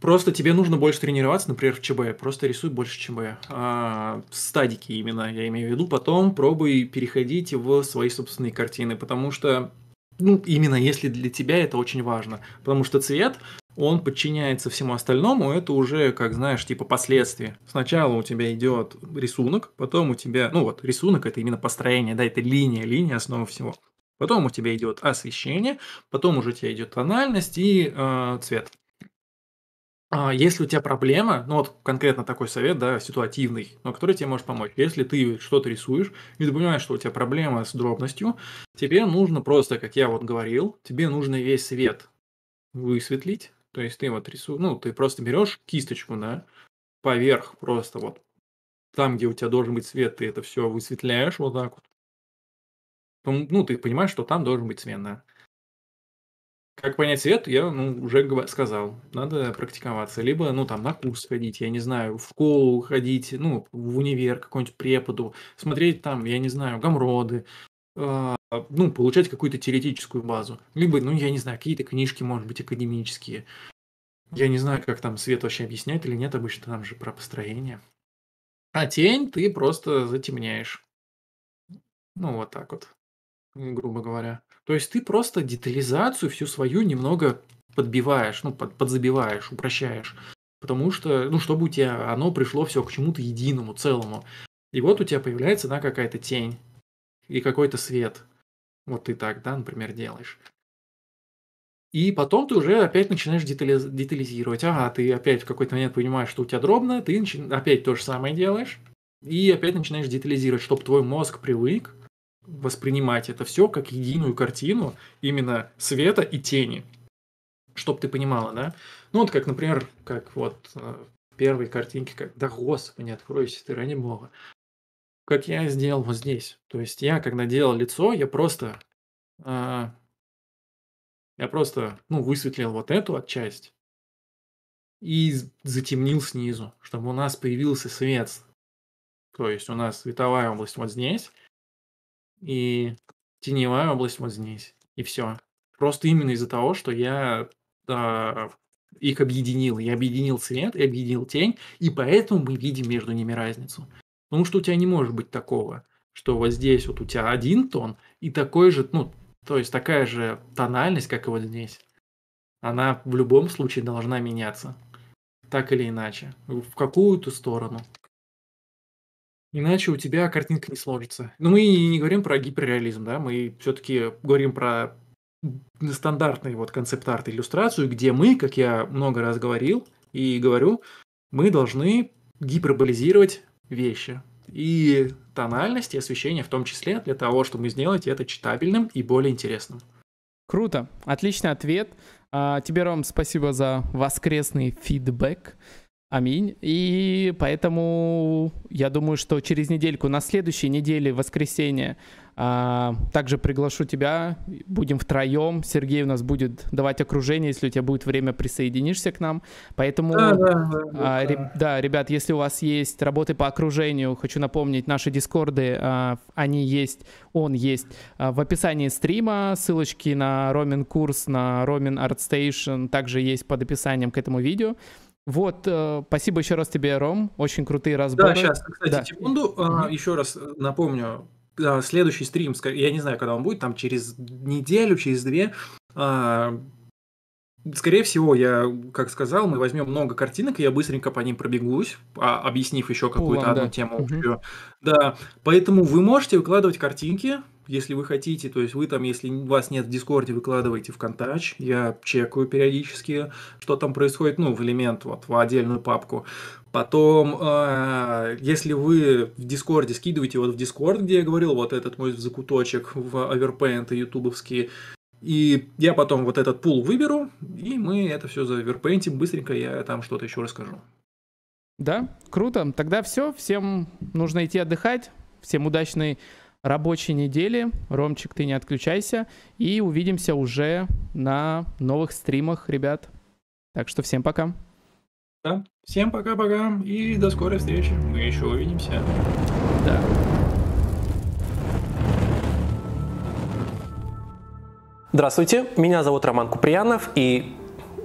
просто тебе нужно больше тренироваться, например, в ЧБ. Просто рисуй больше ЧБ. А, стадики именно, я имею в виду. Потом пробуй переходить в свои собственные картины, потому что ну, именно если для тебя это очень важно. Потому что цвет он подчиняется всему остальному, это уже, как знаешь, типа последствия. Сначала у тебя идет рисунок, потом у тебя, ну вот, рисунок это именно построение, да, это линия, линия основа всего. Потом у тебя идет освещение, потом уже у тебя идет тональность и э, цвет. А если у тебя проблема, ну вот конкретно такой совет, да, ситуативный, но который тебе может помочь. Если ты что-то рисуешь, и ты понимаешь, что у тебя проблема с дробностью, тебе нужно просто, как я вот говорил, тебе нужно весь свет высветлить, то есть ты вот рисуешь, ну, ты просто берешь кисточку, да, поверх просто вот там, где у тебя должен быть цвет, ты это все высветляешь вот так вот. Ну, ты понимаешь, что там должен быть цвет, да. Как понять цвет, я ну, уже сказал. Надо практиковаться. Либо, ну, там, на курс ходить, я не знаю, в школу ходить, ну, в универ, какой-нибудь преподу, смотреть там, я не знаю, гамроды, а, ну, получать какую-то теоретическую базу. Либо, ну, я не знаю, какие-то книжки, может быть, академические. Я не знаю, как там свет вообще объясняет или нет, обычно там же про построение. А тень ты просто затемняешь. Ну, вот так вот, грубо говоря. То есть ты просто детализацию всю свою немного подбиваешь, ну, под, подзабиваешь, упрощаешь. Потому что, ну, чтобы у тебя оно пришло все к чему-то единому, целому. И вот у тебя появляется, да, какая-то тень и какой-то свет. Вот ты так, да, например, делаешь. И потом ты уже опять начинаешь детали... детализировать. Ага, ты опять в какой-то момент понимаешь, что у тебя дробно, ты начи... опять то же самое делаешь. И опять начинаешь детализировать, чтобы твой мозг привык воспринимать это все как единую картину именно света и тени. Чтобы ты понимала, да? Ну вот как, например, как вот э, в первой картинке, как «Да, Господи, откройся, ты ради Бога» как я сделал вот здесь. То есть я, когда делал лицо, я просто, э, я просто, ну, высветлил вот эту часть и затемнил снизу, чтобы у нас появился свет. То есть у нас световая область вот здесь и теневая область вот здесь. И все. Просто именно из-за того, что я э, их объединил. Я объединил цвет, и объединил тень, и поэтому мы видим между ними разницу. Потому что у тебя не может быть такого, что вот здесь вот у тебя один тон и такой же, ну, то есть такая же тональность, как и вот здесь. Она в любом случае должна меняться. Так или иначе. В какую-то сторону. Иначе у тебя картинка не сложится. Ну мы не говорим про гиперреализм, да, мы все-таки говорим про стандартный вот концепт-арт иллюстрацию, где мы, как я много раз говорил и говорю, мы должны гиперболизировать вещи. И тональность, и освещение в том числе, для того, чтобы сделать это читабельным и более интересным. Круто, отличный ответ. А, тебе, Ром, спасибо за воскресный фидбэк. Аминь. И поэтому я думаю, что через недельку, на следующей неделе, воскресенье, а, также приглашу тебя, будем втроем. Сергей у нас будет давать окружение, если у тебя будет время, присоединишься к нам. Поэтому, да, да, да, а, да ребят, если у вас есть работы по окружению, хочу напомнить, наши дискорды, а, они есть, он есть а, в описании стрима, ссылочки на Ромин курс, на Ромин Артстейшн также есть под описанием к этому видео. Вот, э, спасибо еще раз тебе, Ром. Очень крутые разборы. Да, сейчас, кстати, да. секунду. Э, mm-hmm. Еще раз напомню, а, следующий стрим, я не знаю, когда он будет, там через неделю, через две, а, Скорее всего, я, как сказал, мы возьмем много картинок, и я быстренько по ним пробегусь, а, объяснив еще какую-то одну да. тему. Угу. Да, поэтому вы можете выкладывать картинки, если вы хотите, то есть вы там, если вас нет в Дискорде, выкладываете в Контач, я чекаю периодически, что там происходит, ну, в элемент, вот, в отдельную папку. Потом, а, если вы в Дискорде скидываете вот в Дискорд, где я говорил, вот этот мой закуточек в Overpaint и ютубовский, и я потом вот этот пул выберу, и мы это все за заверпентим быстренько, я там что-то еще расскажу. Да, круто. Тогда все. Всем нужно идти отдыхать. Всем удачной рабочей недели. Ромчик, ты не отключайся. И увидимся уже на новых стримах, ребят. Так что всем пока. Да. Всем пока-пока и до скорой встречи. Мы еще увидимся. Да. Здравствуйте, меня зовут Роман Куприянов и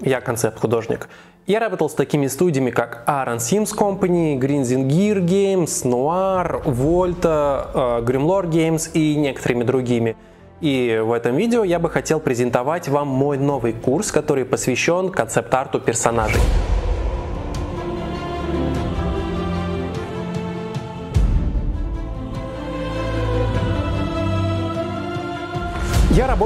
я концепт-художник. Я работал с такими студиями, как Aaron Sims Company, Green Gear Games, Noir, Volta, э, Grimlore Games и некоторыми другими. И в этом видео я бы хотел презентовать вам мой новый курс, который посвящен концепт-арту персонажей.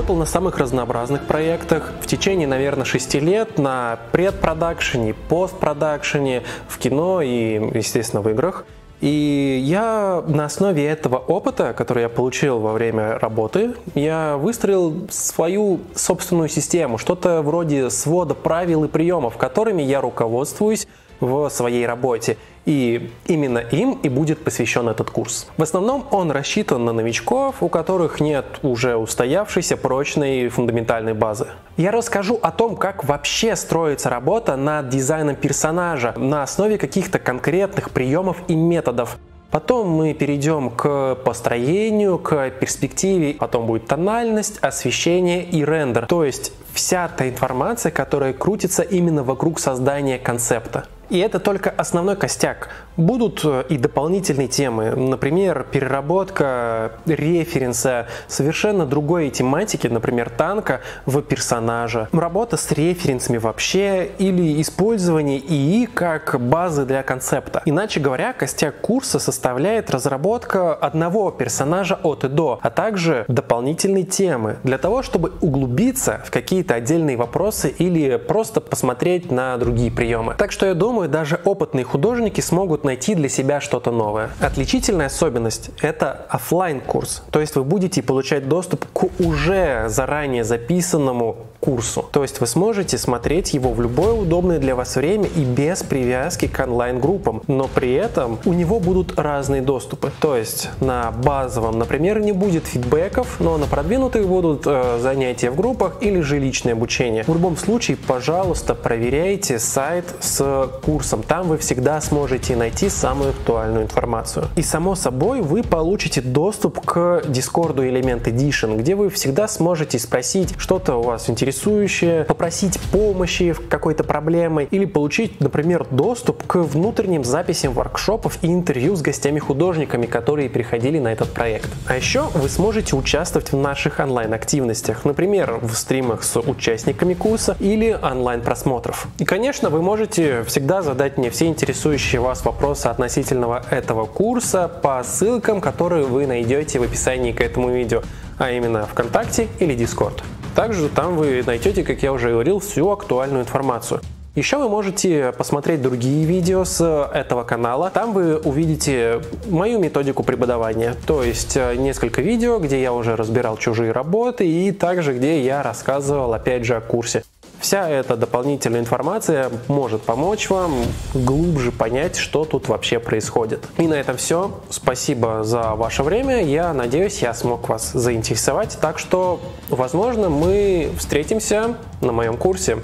работал на самых разнообразных проектах в течение, наверное, шести лет на предпродакшене, постпродакшене, в кино и, естественно, в играх. И я на основе этого опыта, который я получил во время работы, я выстроил свою собственную систему, что-то вроде свода правил и приемов, которыми я руководствуюсь в своей работе. И именно им и будет посвящен этот курс. В основном он рассчитан на новичков, у которых нет уже устоявшейся прочной фундаментальной базы. Я расскажу о том, как вообще строится работа над дизайном персонажа на основе каких-то конкретных приемов и методов. Потом мы перейдем к построению, к перспективе, потом будет тональность, освещение и рендер. То есть вся та информация, которая крутится именно вокруг создания концепта. И это только основной костяк. Будут э, и дополнительные темы, например, переработка референса совершенно другой тематики, например, танка в персонажа, работа с референсами вообще или использование ИИ как базы для концепта. Иначе говоря, костяк курса составляет разработка одного персонажа от и до, а также дополнительные темы для того, чтобы углубиться в какие-то отдельные вопросы или просто посмотреть на другие приемы. Так что я думаю, даже опытные художники смогут найти найти для себя что-то новое. Отличительная особенность – это офлайн курс то есть вы будете получать доступ к уже заранее записанному курсу. То есть вы сможете смотреть его в любое удобное для вас время и без привязки к онлайн-группам, но при этом у него будут разные доступы. То есть на базовом, например, не будет фидбэков, но на продвинутых будут э, занятия в группах или же личное обучение. В любом случае, пожалуйста, проверяйте сайт с курсом. Там вы всегда сможете найти самую актуальную информацию. И само собой, вы получите доступ к Discord Element Edition, где вы всегда сможете спросить, что-то у вас интересно интересующее, попросить помощи в какой-то проблемой или получить, например, доступ к внутренним записям воркшопов и интервью с гостями-художниками, которые приходили на этот проект. А еще вы сможете участвовать в наших онлайн-активностях, например, в стримах с участниками курса или онлайн-просмотров. И, конечно, вы можете всегда задать мне все интересующие вас вопросы относительно этого курса по ссылкам, которые вы найдете в описании к этому видео, а именно ВКонтакте или Дискорд. Также там вы найдете, как я уже говорил, всю актуальную информацию. Еще вы можете посмотреть другие видео с э, этого канала. Там вы увидите мою методику преподавания, то есть э, несколько видео, где я уже разбирал чужие работы и также где я рассказывал опять же о курсе. Вся эта дополнительная информация может помочь вам глубже понять, что тут вообще происходит. И на этом все. Спасибо за ваше время. Я надеюсь, я смог вас заинтересовать. Так что, возможно, мы встретимся на моем курсе.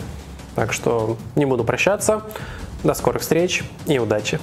Так что не буду прощаться. До скорых встреч и удачи!